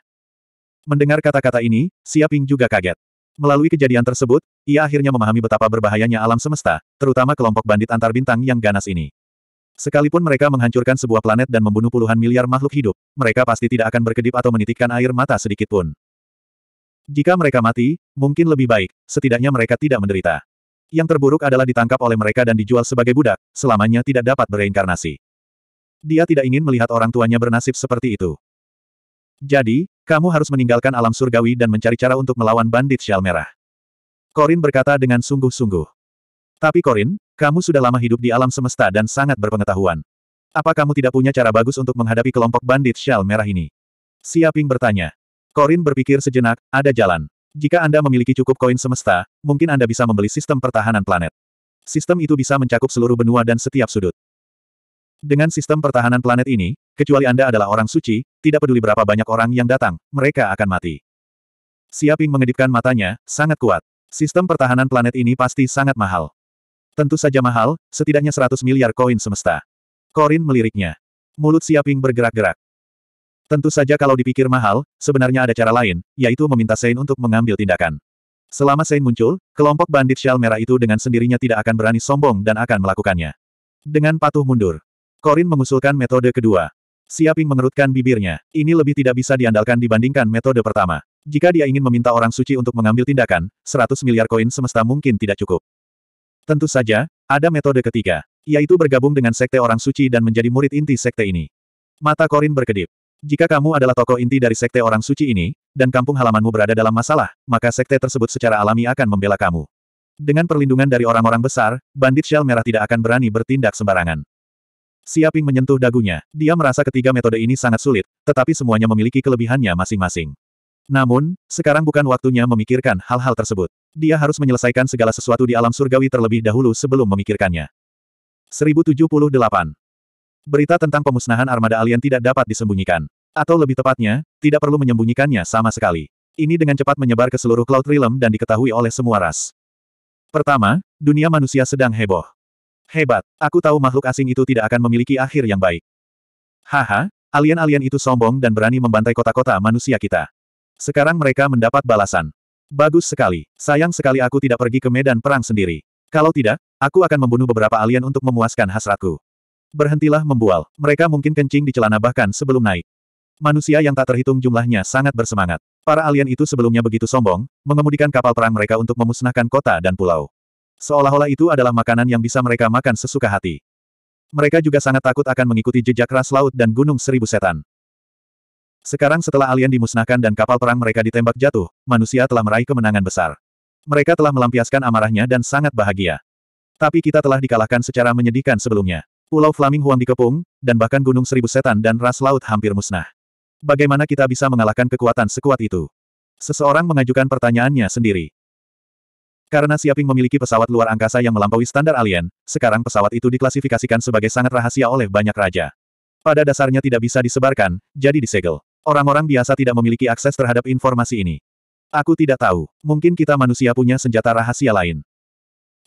Mendengar kata-kata ini, Siaping juga kaget. Melalui kejadian tersebut, ia akhirnya memahami betapa berbahayanya alam semesta, terutama kelompok bandit antar bintang yang ganas ini. Sekalipun mereka menghancurkan sebuah planet dan membunuh puluhan miliar makhluk hidup, mereka pasti tidak akan berkedip atau menitikkan air mata sedikitpun. Jika mereka mati, mungkin lebih baik, setidaknya mereka tidak menderita. Yang terburuk adalah ditangkap oleh mereka dan dijual sebagai budak, selamanya tidak dapat bereinkarnasi. Dia tidak ingin melihat orang tuanya bernasib seperti itu. Jadi, kamu harus meninggalkan alam surgawi dan mencari cara untuk melawan bandit shell Merah. Korin berkata dengan sungguh-sungguh. Tapi Korin, kamu sudah lama hidup di alam semesta dan sangat berpengetahuan. Apa kamu tidak punya cara bagus untuk menghadapi kelompok bandit shell Merah ini? Siaping bertanya. Korin berpikir sejenak, ada jalan. Jika Anda memiliki cukup koin semesta, mungkin Anda bisa membeli sistem pertahanan planet. Sistem itu bisa mencakup seluruh benua dan setiap sudut. Dengan sistem pertahanan planet ini, kecuali Anda adalah orang suci, tidak peduli berapa banyak orang yang datang, mereka akan mati. Siaping mengedipkan matanya, sangat kuat. Sistem pertahanan planet ini pasti sangat mahal. Tentu saja mahal, setidaknya 100 miliar koin semesta. Korin meliriknya. Mulut Siaping bergerak-gerak. Tentu saja kalau dipikir mahal, sebenarnya ada cara lain, yaitu meminta Sein untuk mengambil tindakan. Selama Sein muncul, kelompok bandit shell merah itu dengan sendirinya tidak akan berani sombong dan akan melakukannya. Dengan patuh mundur. Korin mengusulkan metode kedua. Siaping mengerutkan bibirnya. Ini lebih tidak bisa diandalkan dibandingkan metode pertama. Jika dia ingin meminta orang suci untuk mengambil tindakan, 100 miliar koin semesta mungkin tidak cukup. Tentu saja, ada metode ketiga, yaitu bergabung dengan sekte orang suci dan menjadi murid inti sekte ini. Mata Korin berkedip. Jika kamu adalah tokoh inti dari sekte orang suci ini, dan kampung halamanmu berada dalam masalah, maka sekte tersebut secara alami akan membela kamu. Dengan perlindungan dari orang-orang besar, bandit shell merah tidak akan berani bertindak sembarangan. Siaping menyentuh dagunya. Dia merasa ketiga metode ini sangat sulit, tetapi semuanya memiliki kelebihannya masing-masing. Namun, sekarang bukan waktunya memikirkan hal-hal tersebut. Dia harus menyelesaikan segala sesuatu di alam surgawi terlebih dahulu sebelum memikirkannya. 1078 Berita tentang pemusnahan armada alien tidak dapat disembunyikan. Atau lebih tepatnya, tidak perlu menyembunyikannya sama sekali. Ini dengan cepat menyebar ke seluruh Cloud Realm dan diketahui oleh semua ras. Pertama, dunia manusia sedang heboh. Hebat, aku tahu makhluk asing itu tidak akan memiliki akhir yang baik. Haha, alien-alien itu sombong dan berani membantai kota-kota manusia kita. Sekarang mereka mendapat balasan. Bagus sekali. Sayang sekali aku tidak pergi ke medan perang sendiri. Kalau tidak, aku akan membunuh beberapa alien untuk memuaskan hasratku berhentilah membual. Mereka mungkin kencing di celana bahkan sebelum naik. Manusia yang tak terhitung jumlahnya sangat bersemangat. Para alien itu sebelumnya begitu sombong, mengemudikan kapal perang mereka untuk memusnahkan kota dan pulau. Seolah-olah itu adalah makanan yang bisa mereka makan sesuka hati. Mereka juga sangat takut akan mengikuti jejak ras laut dan gunung seribu setan. Sekarang setelah alien dimusnahkan dan kapal perang mereka ditembak jatuh, manusia telah meraih kemenangan besar. Mereka telah melampiaskan amarahnya dan sangat bahagia. Tapi kita telah dikalahkan secara menyedihkan sebelumnya. Pulau Flaming Huang dikepung, dan bahkan Gunung Seribu Setan dan Ras Laut hampir musnah. Bagaimana kita bisa mengalahkan kekuatan sekuat itu? Seseorang mengajukan pertanyaannya sendiri. Karena Siaping memiliki pesawat luar angkasa yang melampaui standar alien, sekarang pesawat itu diklasifikasikan sebagai sangat rahasia oleh banyak raja. Pada dasarnya tidak bisa disebarkan, jadi disegel. Orang-orang biasa tidak memiliki akses terhadap informasi ini. Aku tidak tahu, mungkin kita manusia punya senjata rahasia lain.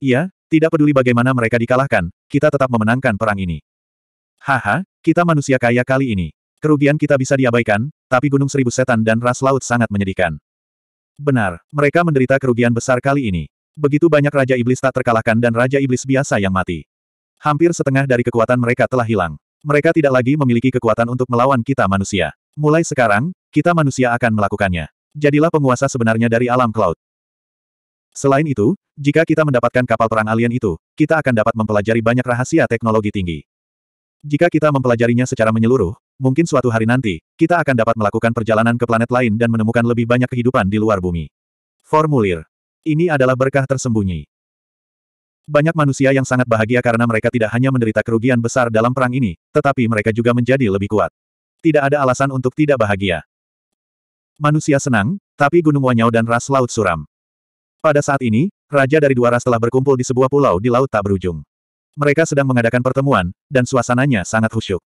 Iya, tidak peduli bagaimana mereka dikalahkan, kita tetap memenangkan perang ini. Haha, kita manusia kaya kali ini. Kerugian kita bisa diabaikan, tapi Gunung Seribu Setan dan Ras Laut sangat menyedihkan. Benar, mereka menderita kerugian besar kali ini. Begitu banyak Raja Iblis tak terkalahkan dan Raja Iblis biasa yang mati. Hampir setengah dari kekuatan mereka telah hilang. Mereka tidak lagi memiliki kekuatan untuk melawan kita manusia. Mulai sekarang, kita manusia akan melakukannya. Jadilah penguasa sebenarnya dari alam cloud. Selain itu, jika kita mendapatkan kapal perang alien itu, kita akan dapat mempelajari banyak rahasia teknologi tinggi. Jika kita mempelajarinya secara menyeluruh, mungkin suatu hari nanti, kita akan dapat melakukan perjalanan ke planet lain dan menemukan lebih banyak kehidupan di luar bumi. Formulir. Ini adalah berkah tersembunyi. Banyak manusia yang sangat bahagia karena mereka tidak hanya menderita kerugian besar dalam perang ini, tetapi mereka juga menjadi lebih kuat. Tidak ada alasan untuk tidak bahagia. Manusia senang, tapi gunung wanyau dan ras laut suram. Pada saat ini, raja dari dua ras telah berkumpul di sebuah pulau di laut tak berujung. Mereka sedang mengadakan pertemuan, dan suasananya sangat khusyuk.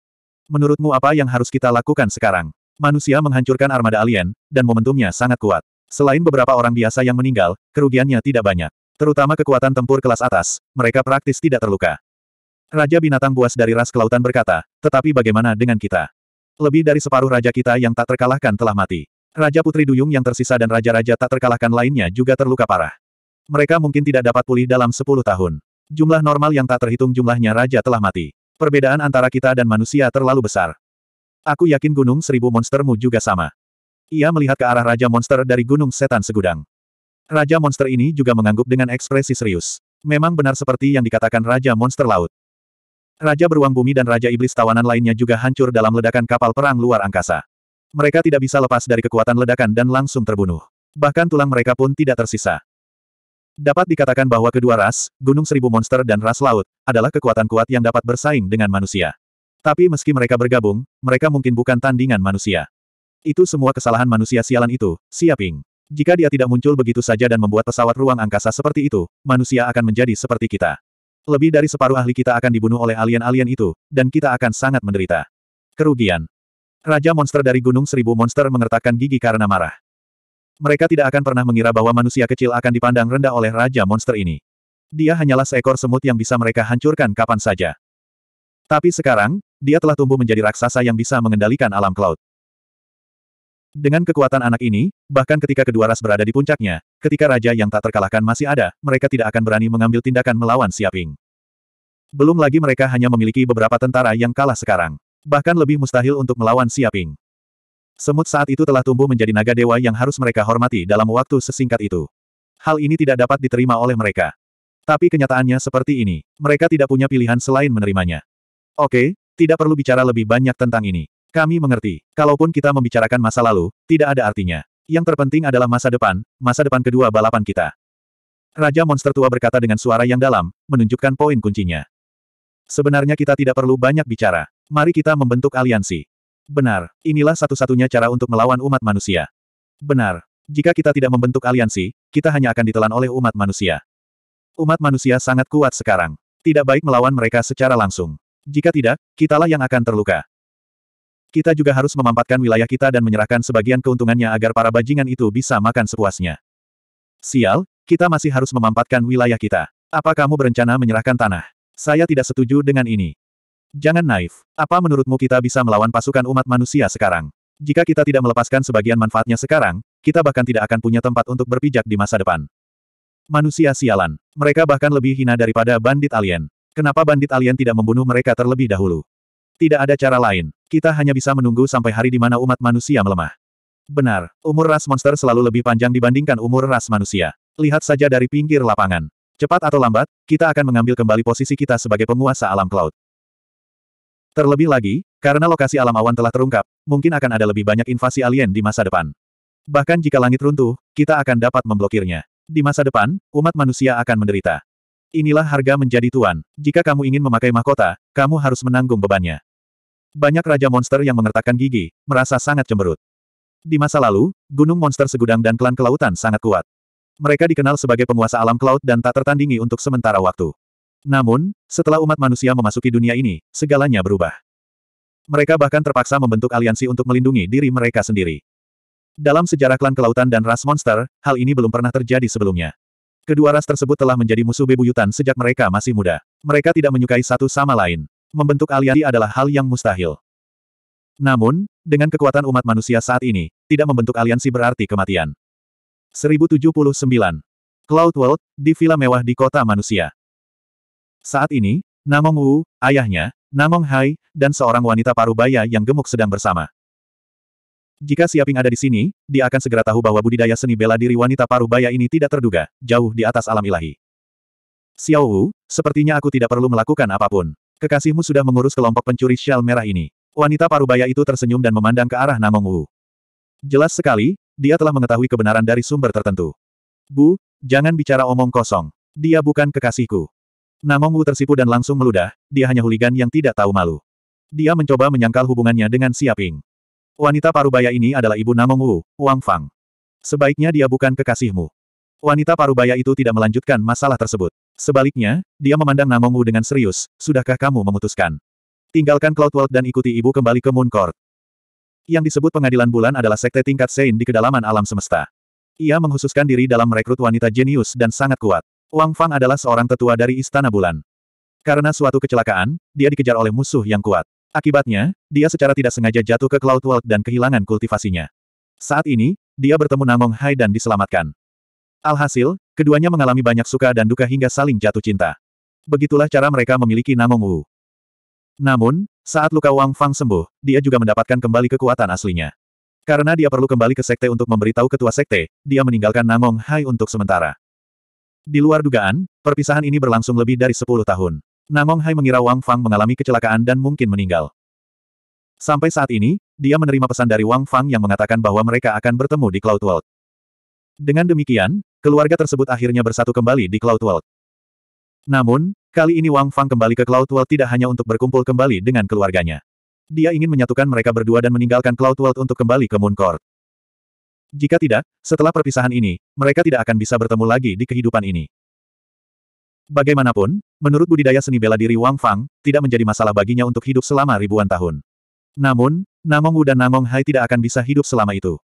Menurutmu apa yang harus kita lakukan sekarang? Manusia menghancurkan armada alien, dan momentumnya sangat kuat. Selain beberapa orang biasa yang meninggal, kerugiannya tidak banyak. Terutama kekuatan tempur kelas atas, mereka praktis tidak terluka. Raja binatang buas dari ras kelautan berkata, tetapi bagaimana dengan kita? Lebih dari separuh raja kita yang tak terkalahkan telah mati. Raja Putri Duyung yang tersisa dan raja-raja tak terkalahkan lainnya juga terluka parah. Mereka mungkin tidak dapat pulih dalam 10 tahun. Jumlah normal yang tak terhitung jumlahnya raja telah mati. Perbedaan antara kita dan manusia terlalu besar. Aku yakin gunung seribu monstermu juga sama. Ia melihat ke arah Raja Monster dari Gunung Setan Segudang. Raja Monster ini juga mengangguk dengan ekspresi serius. Memang benar seperti yang dikatakan Raja Monster Laut. Raja Beruang Bumi dan Raja Iblis Tawanan lainnya juga hancur dalam ledakan kapal perang luar angkasa. Mereka tidak bisa lepas dari kekuatan ledakan dan langsung terbunuh. Bahkan tulang mereka pun tidak tersisa. Dapat dikatakan bahwa kedua ras, Gunung Seribu Monster dan ras laut, adalah kekuatan kuat yang dapat bersaing dengan manusia. Tapi meski mereka bergabung, mereka mungkin bukan tandingan manusia. Itu semua kesalahan manusia sialan itu, siaping. Jika dia tidak muncul begitu saja dan membuat pesawat ruang angkasa seperti itu, manusia akan menjadi seperti kita. Lebih dari separuh ahli kita akan dibunuh oleh alien-alien itu, dan kita akan sangat menderita. Kerugian. Raja monster dari Gunung Seribu Monster mengertakkan gigi karena marah. Mereka tidak akan pernah mengira bahwa manusia kecil akan dipandang rendah oleh Raja monster ini. Dia hanyalah seekor semut yang bisa mereka hancurkan kapan saja. Tapi sekarang, dia telah tumbuh menjadi raksasa yang bisa mengendalikan alam cloud. Dengan kekuatan anak ini, bahkan ketika kedua ras berada di puncaknya, ketika raja yang tak terkalahkan masih ada, mereka tidak akan berani mengambil tindakan melawan Siaping. Belum lagi mereka hanya memiliki beberapa tentara yang kalah sekarang bahkan lebih mustahil untuk melawan Siaping. Semut saat itu telah tumbuh menjadi naga dewa yang harus mereka hormati dalam waktu sesingkat itu. Hal ini tidak dapat diterima oleh mereka. Tapi kenyataannya seperti ini, mereka tidak punya pilihan selain menerimanya. Oke, tidak perlu bicara lebih banyak tentang ini. Kami mengerti, kalaupun kita membicarakan masa lalu, tidak ada artinya. Yang terpenting adalah masa depan, masa depan kedua balapan kita. Raja monster tua berkata dengan suara yang dalam, menunjukkan poin kuncinya. Sebenarnya kita tidak perlu banyak bicara. Mari kita membentuk aliansi. Benar, inilah satu-satunya cara untuk melawan umat manusia. Benar, jika kita tidak membentuk aliansi, kita hanya akan ditelan oleh umat manusia. Umat manusia sangat kuat sekarang. Tidak baik melawan mereka secara langsung. Jika tidak, kitalah yang akan terluka. Kita juga harus memampatkan wilayah kita dan menyerahkan sebagian keuntungannya agar para bajingan itu bisa makan sepuasnya. Sial, kita masih harus memampatkan wilayah kita. Apa kamu berencana menyerahkan tanah? Saya tidak setuju dengan ini. Jangan naif. Apa menurutmu kita bisa melawan pasukan umat manusia sekarang? Jika kita tidak melepaskan sebagian manfaatnya sekarang, kita bahkan tidak akan punya tempat untuk berpijak di masa depan. Manusia sialan. Mereka bahkan lebih hina daripada bandit alien. Kenapa bandit alien tidak membunuh mereka terlebih dahulu? Tidak ada cara lain. Kita hanya bisa menunggu sampai hari di mana umat manusia melemah. Benar, umur ras monster selalu lebih panjang dibandingkan umur ras manusia. Lihat saja dari pinggir lapangan. Cepat atau lambat, kita akan mengambil kembali posisi kita sebagai penguasa alam cloud. Terlebih lagi, karena lokasi alam awan telah terungkap, mungkin akan ada lebih banyak invasi alien di masa depan. Bahkan jika langit runtuh, kita akan dapat memblokirnya. Di masa depan, umat manusia akan menderita. Inilah harga menjadi tuan. Jika kamu ingin memakai mahkota, kamu harus menanggung bebannya. Banyak raja monster yang mengertakkan gigi, merasa sangat cemberut. Di masa lalu, gunung monster segudang dan klan kelautan sangat kuat. Mereka dikenal sebagai penguasa alam cloud dan tak tertandingi untuk sementara waktu. Namun, setelah umat manusia memasuki dunia ini, segalanya berubah. Mereka bahkan terpaksa membentuk aliansi untuk melindungi diri mereka sendiri. Dalam sejarah klan kelautan dan ras monster, hal ini belum pernah terjadi sebelumnya. Kedua ras tersebut telah menjadi musuh bebuyutan sejak mereka masih muda. Mereka tidak menyukai satu sama lain. Membentuk aliansi adalah hal yang mustahil. Namun, dengan kekuatan umat manusia saat ini, tidak membentuk aliansi berarti kematian. 1079. Cloud World, di villa mewah di kota manusia. Saat ini, Namong Wu, ayahnya, Namong Hai, dan seorang wanita parubaya yang gemuk sedang bersama. Jika Siaping ada di sini, dia akan segera tahu bahwa budidaya seni bela diri wanita parubaya ini tidak terduga, jauh di atas alam ilahi. Xiao Wu, sepertinya aku tidak perlu melakukan apapun. Kekasihmu sudah mengurus kelompok pencuri shell merah ini. Wanita parubaya itu tersenyum dan memandang ke arah Namong Wu. Jelas sekali, dia telah mengetahui kebenaran dari sumber tertentu. Bu, jangan bicara omong kosong. Dia bukan kekasihku. Namong tersipu dan langsung meludah, dia hanya huligan yang tidak tahu malu. Dia mencoba menyangkal hubungannya dengan Siaping. Wanita parubaya ini adalah ibu Namong Wu, Wang Fang. Sebaiknya dia bukan kekasihmu. Wanita parubaya itu tidak melanjutkan masalah tersebut. Sebaliknya, dia memandang Namong Wu dengan serius, sudahkah kamu memutuskan? Tinggalkan Cloud World dan ikuti ibu kembali ke Moon Court. Yang disebut pengadilan bulan adalah sekte tingkat Sein di kedalaman alam semesta. Ia menghususkan diri dalam merekrut wanita jenius dan sangat kuat. Wang Fang adalah seorang tetua dari Istana Bulan. Karena suatu kecelakaan, dia dikejar oleh musuh yang kuat. Akibatnya, dia secara tidak sengaja jatuh ke Cloud World dan kehilangan kultivasinya. Saat ini, dia bertemu Namong Hai dan diselamatkan. Alhasil, keduanya mengalami banyak suka dan duka hingga saling jatuh cinta. Begitulah cara mereka memiliki Namong Wu. Namun, saat luka Wang Fang sembuh, dia juga mendapatkan kembali kekuatan aslinya. Karena dia perlu kembali ke sekte untuk memberitahu ketua sekte, dia meninggalkan Namong Hai untuk sementara. Di luar dugaan, perpisahan ini berlangsung lebih dari sepuluh tahun. Namong Hai mengira Wang Fang mengalami kecelakaan dan mungkin meninggal. Sampai saat ini, dia menerima pesan dari Wang Fang yang mengatakan bahwa mereka akan bertemu di Cloud World. Dengan demikian, keluarga tersebut akhirnya bersatu kembali di Cloud World. Namun, kali ini Wang Fang kembali ke Cloud World tidak hanya untuk berkumpul kembali dengan keluarganya. Dia ingin menyatukan mereka berdua dan meninggalkan Cloud World untuk kembali ke Moon Court. Jika tidak, setelah perpisahan ini, mereka tidak akan bisa bertemu lagi di kehidupan ini. Bagaimanapun, menurut budidaya seni bela diri Wang Fang, tidak menjadi masalah baginya untuk hidup selama ribuan tahun. Namun, Namong Wu dan Namong Hai tidak akan bisa hidup selama itu.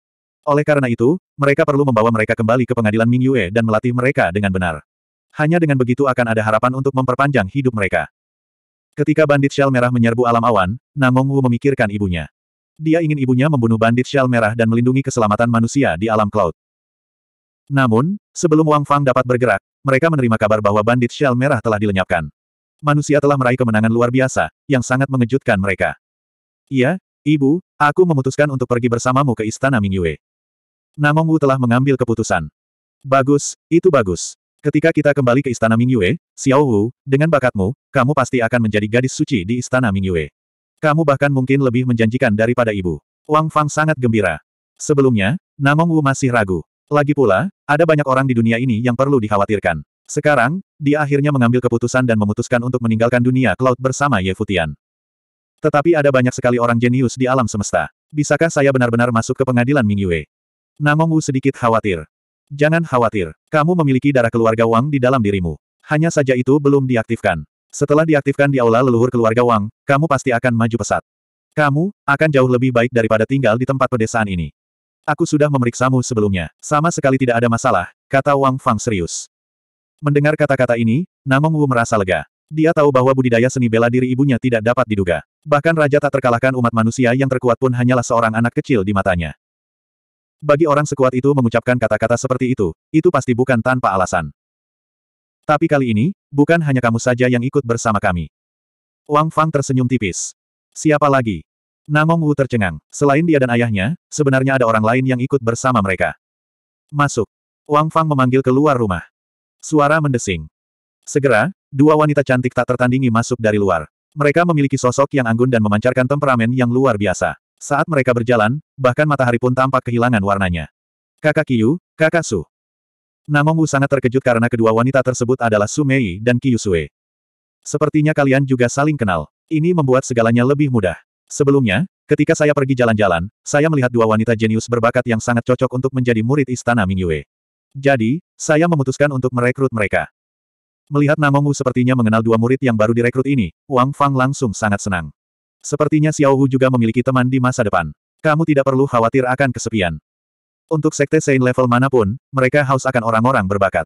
Oleh karena itu, mereka perlu membawa mereka kembali ke pengadilan Ming Yue dan melatih mereka dengan benar. Hanya dengan begitu akan ada harapan untuk memperpanjang hidup mereka. Ketika bandit shell merah menyerbu alam awan, Namong Wu memikirkan ibunya. Dia ingin ibunya membunuh bandit Shell Merah dan melindungi keselamatan manusia di alam cloud. Namun, sebelum Wang Fang dapat bergerak, mereka menerima kabar bahwa bandit Shell Merah telah dilenyapkan. Manusia telah meraih kemenangan luar biasa, yang sangat mengejutkan mereka. Iya, Ibu, aku memutuskan untuk pergi bersamamu ke Istana Mingyue. Namong Wu telah mengambil keputusan. Bagus, itu bagus. Ketika kita kembali ke Istana Mingyue, Xiao Wu, dengan bakatmu, kamu pasti akan menjadi gadis suci di Istana Mingyue. Kamu bahkan mungkin lebih menjanjikan daripada ibu. Wang Fang sangat gembira. Sebelumnya, Namong Wu masih ragu. Lagi pula, ada banyak orang di dunia ini yang perlu dikhawatirkan. Sekarang, dia akhirnya mengambil keputusan dan memutuskan untuk meninggalkan dunia Cloud bersama Ye Futian. Tetapi ada banyak sekali orang jenius di alam semesta. Bisakah saya benar-benar masuk ke pengadilan Ming Yue? Namong Wu sedikit khawatir. Jangan khawatir, kamu memiliki darah keluarga Wang di dalam dirimu. Hanya saja itu belum diaktifkan. Setelah diaktifkan di aula leluhur keluarga Wang, kamu pasti akan maju pesat. Kamu, akan jauh lebih baik daripada tinggal di tempat pedesaan ini. Aku sudah memeriksamu sebelumnya. Sama sekali tidak ada masalah, kata Wang Fang serius. Mendengar kata-kata ini, Namong Wu merasa lega. Dia tahu bahwa budidaya seni bela diri ibunya tidak dapat diduga. Bahkan raja tak terkalahkan umat manusia yang terkuat pun hanyalah seorang anak kecil di matanya. Bagi orang sekuat itu mengucapkan kata-kata seperti itu, itu pasti bukan tanpa alasan. Tapi kali ini, bukan hanya kamu saja yang ikut bersama kami. Wang Fang tersenyum tipis. Siapa lagi? Namong Wu tercengang. Selain dia dan ayahnya, sebenarnya ada orang lain yang ikut bersama mereka. Masuk. Wang Fang memanggil keluar rumah. Suara mendesing. Segera, dua wanita cantik tak tertandingi masuk dari luar. Mereka memiliki sosok yang anggun dan memancarkan temperamen yang luar biasa. Saat mereka berjalan, bahkan matahari pun tampak kehilangan warnanya. Kakak Kiyu, Kakak Su. Namomu sangat terkejut karena kedua wanita tersebut adalah Sumei dan Kyusue. Sepertinya kalian juga saling kenal. Ini membuat segalanya lebih mudah. Sebelumnya, ketika saya pergi jalan-jalan, saya melihat dua wanita jenius berbakat yang sangat cocok untuk menjadi murid istana Mingyue. Jadi, saya memutuskan untuk merekrut mereka. Melihat Namomu sepertinya mengenal dua murid yang baru direkrut ini, Wang Fang langsung sangat senang. Sepertinya Xiao Hu juga memiliki teman di masa depan. Kamu tidak perlu khawatir akan kesepian. Untuk sekte Saint level manapun, mereka haus akan orang-orang berbakat.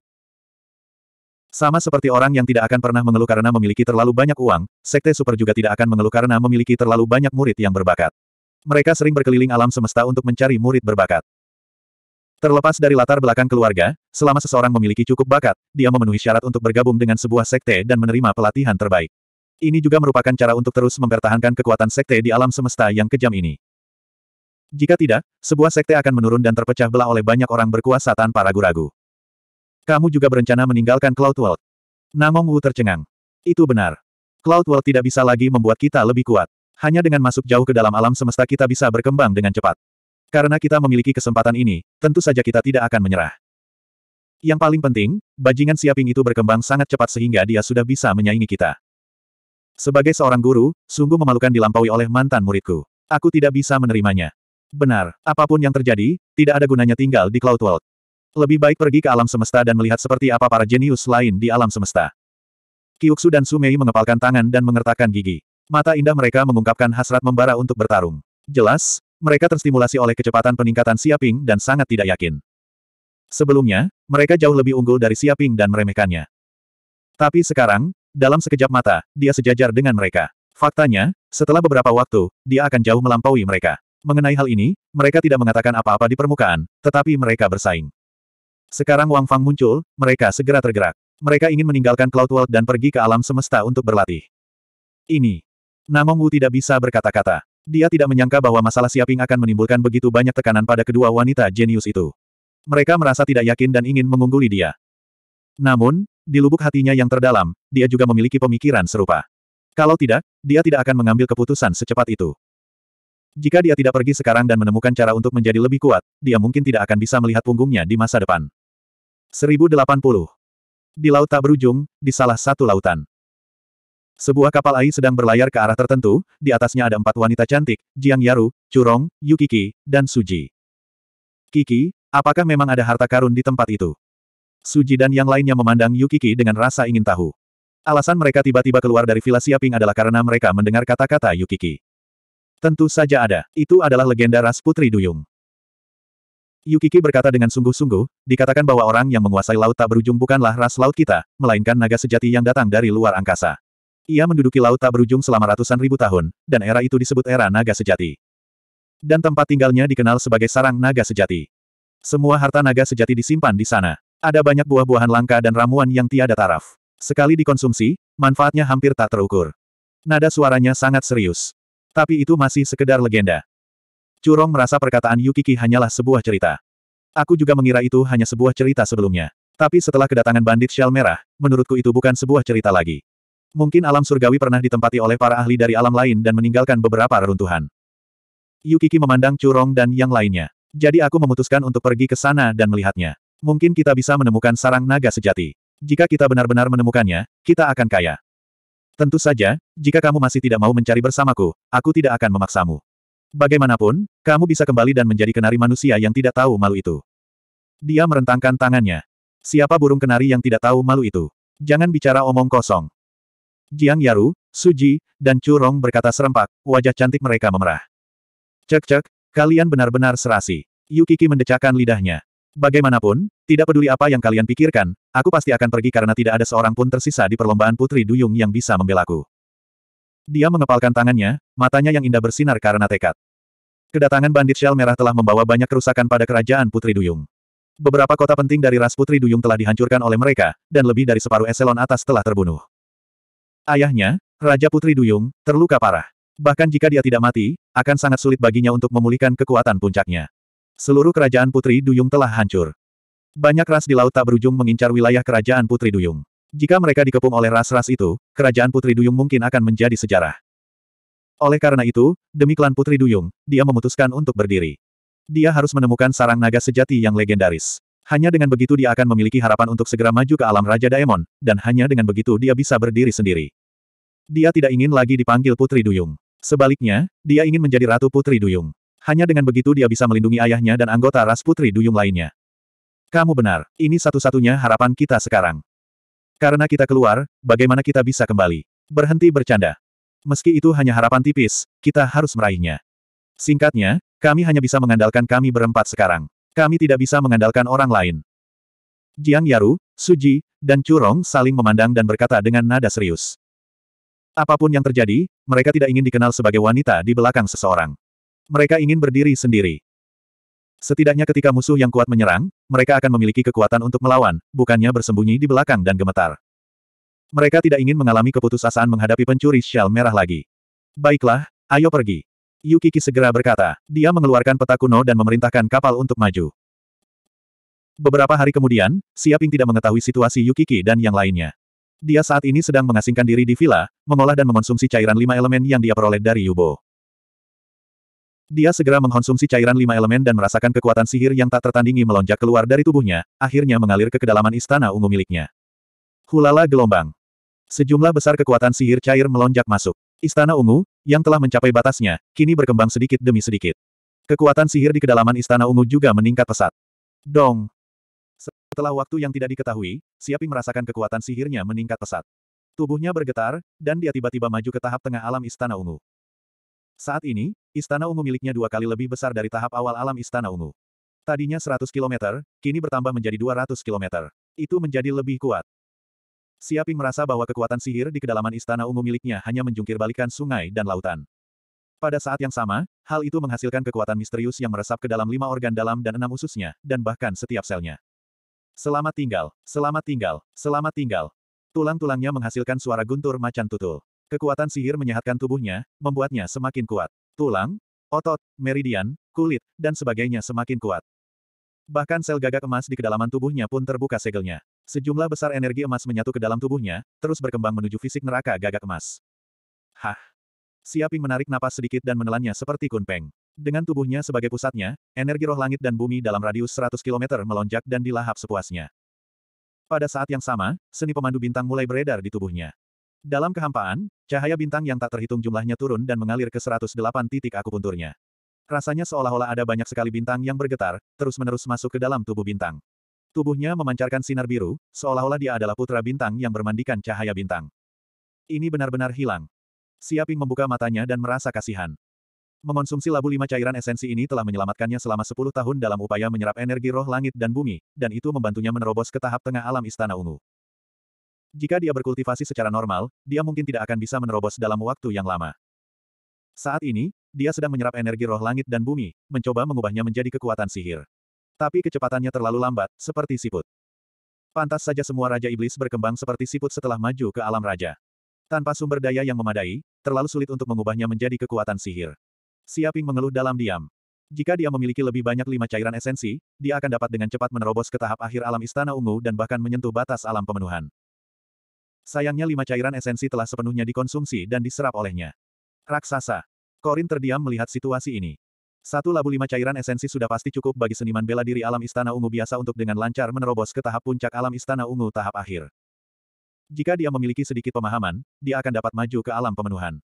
Sama seperti orang yang tidak akan pernah mengeluh karena memiliki terlalu banyak uang, sekte super juga tidak akan mengeluh karena memiliki terlalu banyak murid yang berbakat. Mereka sering berkeliling alam semesta untuk mencari murid berbakat. Terlepas dari latar belakang keluarga, selama seseorang memiliki cukup bakat, dia memenuhi syarat untuk bergabung dengan sebuah sekte dan menerima pelatihan terbaik. Ini juga merupakan cara untuk terus mempertahankan kekuatan sekte di alam semesta yang kejam ini. Jika tidak, sebuah sekte akan menurun dan terpecah belah oleh banyak orang berkuasa tanpa ragu-ragu. Kamu juga berencana meninggalkan Cloud World. Namong Wu tercengang. Itu benar. Cloud World tidak bisa lagi membuat kita lebih kuat. Hanya dengan masuk jauh ke dalam alam semesta kita bisa berkembang dengan cepat. Karena kita memiliki kesempatan ini, tentu saja kita tidak akan menyerah. Yang paling penting, bajingan Siaping itu berkembang sangat cepat sehingga dia sudah bisa menyaingi kita. Sebagai seorang guru, sungguh memalukan dilampaui oleh mantan muridku. Aku tidak bisa menerimanya. Benar, apapun yang terjadi, tidak ada gunanya tinggal di Cloud World. Lebih baik pergi ke alam semesta dan melihat seperti apa para jenius lain di alam semesta. Kyuksu dan Sumei mengepalkan tangan dan mengertakkan gigi. Mata indah mereka mengungkapkan hasrat membara untuk bertarung. Jelas, mereka terstimulasi oleh kecepatan peningkatan Siaping dan sangat tidak yakin. Sebelumnya, mereka jauh lebih unggul dari Siaping dan meremehkannya. Tapi sekarang, dalam sekejap mata, dia sejajar dengan mereka. Faktanya, setelah beberapa waktu, dia akan jauh melampaui mereka. Mengenai hal ini, mereka tidak mengatakan apa-apa di permukaan, tetapi mereka bersaing. Sekarang Wang Fang muncul, mereka segera tergerak. Mereka ingin meninggalkan Cloud World dan pergi ke alam semesta untuk berlatih. Ini. Namong Wu tidak bisa berkata-kata. Dia tidak menyangka bahwa masalah Siaping akan menimbulkan begitu banyak tekanan pada kedua wanita jenius itu. Mereka merasa tidak yakin dan ingin mengungguli dia. Namun, di lubuk hatinya yang terdalam, dia juga memiliki pemikiran serupa. Kalau tidak, dia tidak akan mengambil keputusan secepat itu. Jika dia tidak pergi sekarang dan menemukan cara untuk menjadi lebih kuat, dia mungkin tidak akan bisa melihat punggungnya di masa depan. 1080. Di laut tak berujung, di salah satu lautan. Sebuah kapal air sedang berlayar ke arah tertentu, di atasnya ada empat wanita cantik, Jiang Yaru, Curong, Yukiki, dan Suji. Kiki, apakah memang ada harta karun di tempat itu? Suji dan yang lainnya memandang Yukiki dengan rasa ingin tahu. Alasan mereka tiba-tiba keluar dari Villa Siaping adalah karena mereka mendengar kata-kata Yukiki. Tentu saja ada. Itu adalah legenda ras Putri Duyung. Yukiki berkata dengan sungguh-sungguh, dikatakan bahwa orang yang menguasai laut tak berujung bukanlah ras laut kita, melainkan naga sejati yang datang dari luar angkasa. Ia menduduki laut tak berujung selama ratusan ribu tahun, dan era itu disebut era naga sejati. Dan tempat tinggalnya dikenal sebagai sarang naga sejati. Semua harta naga sejati disimpan di sana. Ada banyak buah-buahan langka dan ramuan yang tiada taraf. Sekali dikonsumsi, manfaatnya hampir tak terukur. Nada suaranya sangat serius. Tapi itu masih sekedar legenda. Curong merasa perkataan Yukiki hanyalah sebuah cerita. Aku juga mengira itu hanya sebuah cerita sebelumnya. Tapi setelah kedatangan bandit Shell Merah, menurutku itu bukan sebuah cerita lagi. Mungkin alam surgawi pernah ditempati oleh para ahli dari alam lain dan meninggalkan beberapa reruntuhan. Yukiki memandang Curong dan yang lainnya. Jadi aku memutuskan untuk pergi ke sana dan melihatnya. Mungkin kita bisa menemukan sarang naga sejati. Jika kita benar-benar menemukannya, kita akan kaya. Tentu saja, jika kamu masih tidak mau mencari bersamaku, aku tidak akan memaksamu. Bagaimanapun, kamu bisa kembali dan menjadi kenari manusia yang tidak tahu malu itu. Dia merentangkan tangannya. Siapa burung kenari yang tidak tahu malu itu? Jangan bicara omong kosong. Jiang Yaru, Suji, dan Curong berkata serempak, wajah cantik mereka memerah. Cek-cek, kalian benar-benar serasi. Yukiki mendecakkan lidahnya. Bagaimanapun, tidak peduli apa yang kalian pikirkan, aku pasti akan pergi karena tidak ada seorang pun tersisa di perlombaan Putri Duyung yang bisa membela aku. Dia mengepalkan tangannya, matanya yang indah bersinar karena tekad. Kedatangan bandit Shell Merah telah membawa banyak kerusakan pada kerajaan Putri Duyung. Beberapa kota penting dari ras Putri Duyung telah dihancurkan oleh mereka, dan lebih dari separuh eselon atas telah terbunuh. Ayahnya, Raja Putri Duyung, terluka parah. Bahkan jika dia tidak mati, akan sangat sulit baginya untuk memulihkan kekuatan puncaknya. Seluruh kerajaan Putri Duyung telah hancur. Banyak ras di laut tak berujung mengincar wilayah kerajaan Putri Duyung. Jika mereka dikepung oleh ras-ras itu, kerajaan Putri Duyung mungkin akan menjadi sejarah. Oleh karena itu, demi klan Putri Duyung, dia memutuskan untuk berdiri. Dia harus menemukan sarang naga sejati yang legendaris. Hanya dengan begitu dia akan memiliki harapan untuk segera maju ke alam Raja Daemon, dan hanya dengan begitu dia bisa berdiri sendiri. Dia tidak ingin lagi dipanggil Putri Duyung. Sebaliknya, dia ingin menjadi Ratu Putri Duyung. Hanya dengan begitu dia bisa melindungi ayahnya dan anggota ras putri duyung lainnya. Kamu benar, ini satu-satunya harapan kita sekarang. Karena kita keluar, bagaimana kita bisa kembali? Berhenti bercanda. Meski itu hanya harapan tipis, kita harus meraihnya. Singkatnya, kami hanya bisa mengandalkan kami berempat sekarang. Kami tidak bisa mengandalkan orang lain. Jiang Yaru, Suji, dan Curong saling memandang dan berkata dengan nada serius. Apapun yang terjadi, mereka tidak ingin dikenal sebagai wanita di belakang seseorang. Mereka ingin berdiri sendiri. Setidaknya ketika musuh yang kuat menyerang, mereka akan memiliki kekuatan untuk melawan, bukannya bersembunyi di belakang dan gemetar. Mereka tidak ingin mengalami keputusasaan menghadapi pencuri shell merah lagi. Baiklah, ayo pergi. Yukiki segera berkata. Dia mengeluarkan peta kuno dan memerintahkan kapal untuk maju. Beberapa hari kemudian, Siaping tidak mengetahui situasi Yukiki dan yang lainnya. Dia saat ini sedang mengasingkan diri di villa, mengolah dan mengonsumsi cairan lima elemen yang dia peroleh dari Yubo. Dia segera mengkonsumsi cairan lima elemen dan merasakan kekuatan sihir yang tak tertandingi melonjak keluar dari tubuhnya, akhirnya mengalir ke kedalaman istana ungu miliknya. Hulala gelombang. Sejumlah besar kekuatan sihir cair melonjak masuk. Istana ungu, yang telah mencapai batasnya, kini berkembang sedikit demi sedikit. Kekuatan sihir di kedalaman istana ungu juga meningkat pesat. Dong. Setelah waktu yang tidak diketahui, Siapi merasakan kekuatan sihirnya meningkat pesat. Tubuhnya bergetar, dan dia tiba-tiba maju ke tahap tengah alam istana ungu. Saat ini, Istana Ungu miliknya dua kali lebih besar dari tahap awal alam Istana Ungu. Tadinya 100 km, kini bertambah menjadi 200 km. Itu menjadi lebih kuat. Siaping merasa bahwa kekuatan sihir di kedalaman Istana Ungu miliknya hanya menjungkirbalikan sungai dan lautan. Pada saat yang sama, hal itu menghasilkan kekuatan misterius yang meresap ke dalam lima organ dalam dan enam ususnya, dan bahkan setiap selnya. Selamat tinggal, selamat tinggal, selamat tinggal. Tulang-tulangnya menghasilkan suara guntur macan tutul. Kekuatan sihir menyehatkan tubuhnya, membuatnya semakin kuat. Tulang, otot, meridian, kulit, dan sebagainya semakin kuat. Bahkan sel gagak emas di kedalaman tubuhnya pun terbuka segelnya. Sejumlah besar energi emas menyatu ke dalam tubuhnya, terus berkembang menuju fisik neraka gagak emas. Hah! Siaping menarik napas sedikit dan menelannya seperti kunpeng. Dengan tubuhnya sebagai pusatnya, energi roh langit dan bumi dalam radius 100 km melonjak dan dilahap sepuasnya. Pada saat yang sama, seni pemandu bintang mulai beredar di tubuhnya. Dalam kehampaan, cahaya bintang yang tak terhitung jumlahnya turun dan mengalir ke 108 titik akupunturnya. Rasanya seolah-olah ada banyak sekali bintang yang bergetar, terus-menerus masuk ke dalam tubuh bintang. Tubuhnya memancarkan sinar biru, seolah-olah dia adalah putra bintang yang bermandikan cahaya bintang. Ini benar-benar hilang. Siaping membuka matanya dan merasa kasihan. Mengonsumsi labu lima cairan esensi ini telah menyelamatkannya selama sepuluh tahun dalam upaya menyerap energi roh langit dan bumi, dan itu membantunya menerobos ke tahap tengah alam Istana Ungu. Jika dia berkultivasi secara normal, dia mungkin tidak akan bisa menerobos dalam waktu yang lama. Saat ini, dia sedang menyerap energi roh langit dan bumi, mencoba mengubahnya menjadi kekuatan sihir. Tapi kecepatannya terlalu lambat, seperti siput. Pantas saja semua Raja Iblis berkembang seperti siput setelah maju ke alam raja. Tanpa sumber daya yang memadai, terlalu sulit untuk mengubahnya menjadi kekuatan sihir. Siaping mengeluh dalam diam. Jika dia memiliki lebih banyak lima cairan esensi, dia akan dapat dengan cepat menerobos ke tahap akhir alam Istana Ungu dan bahkan menyentuh batas alam pemenuhan. Sayangnya lima cairan esensi telah sepenuhnya dikonsumsi dan diserap olehnya. Raksasa. Korin terdiam melihat situasi ini. Satu labu lima cairan esensi sudah pasti cukup bagi seniman bela diri alam Istana Ungu biasa untuk dengan lancar menerobos ke tahap puncak alam Istana Ungu tahap akhir. Jika dia memiliki sedikit pemahaman, dia akan dapat maju ke alam pemenuhan.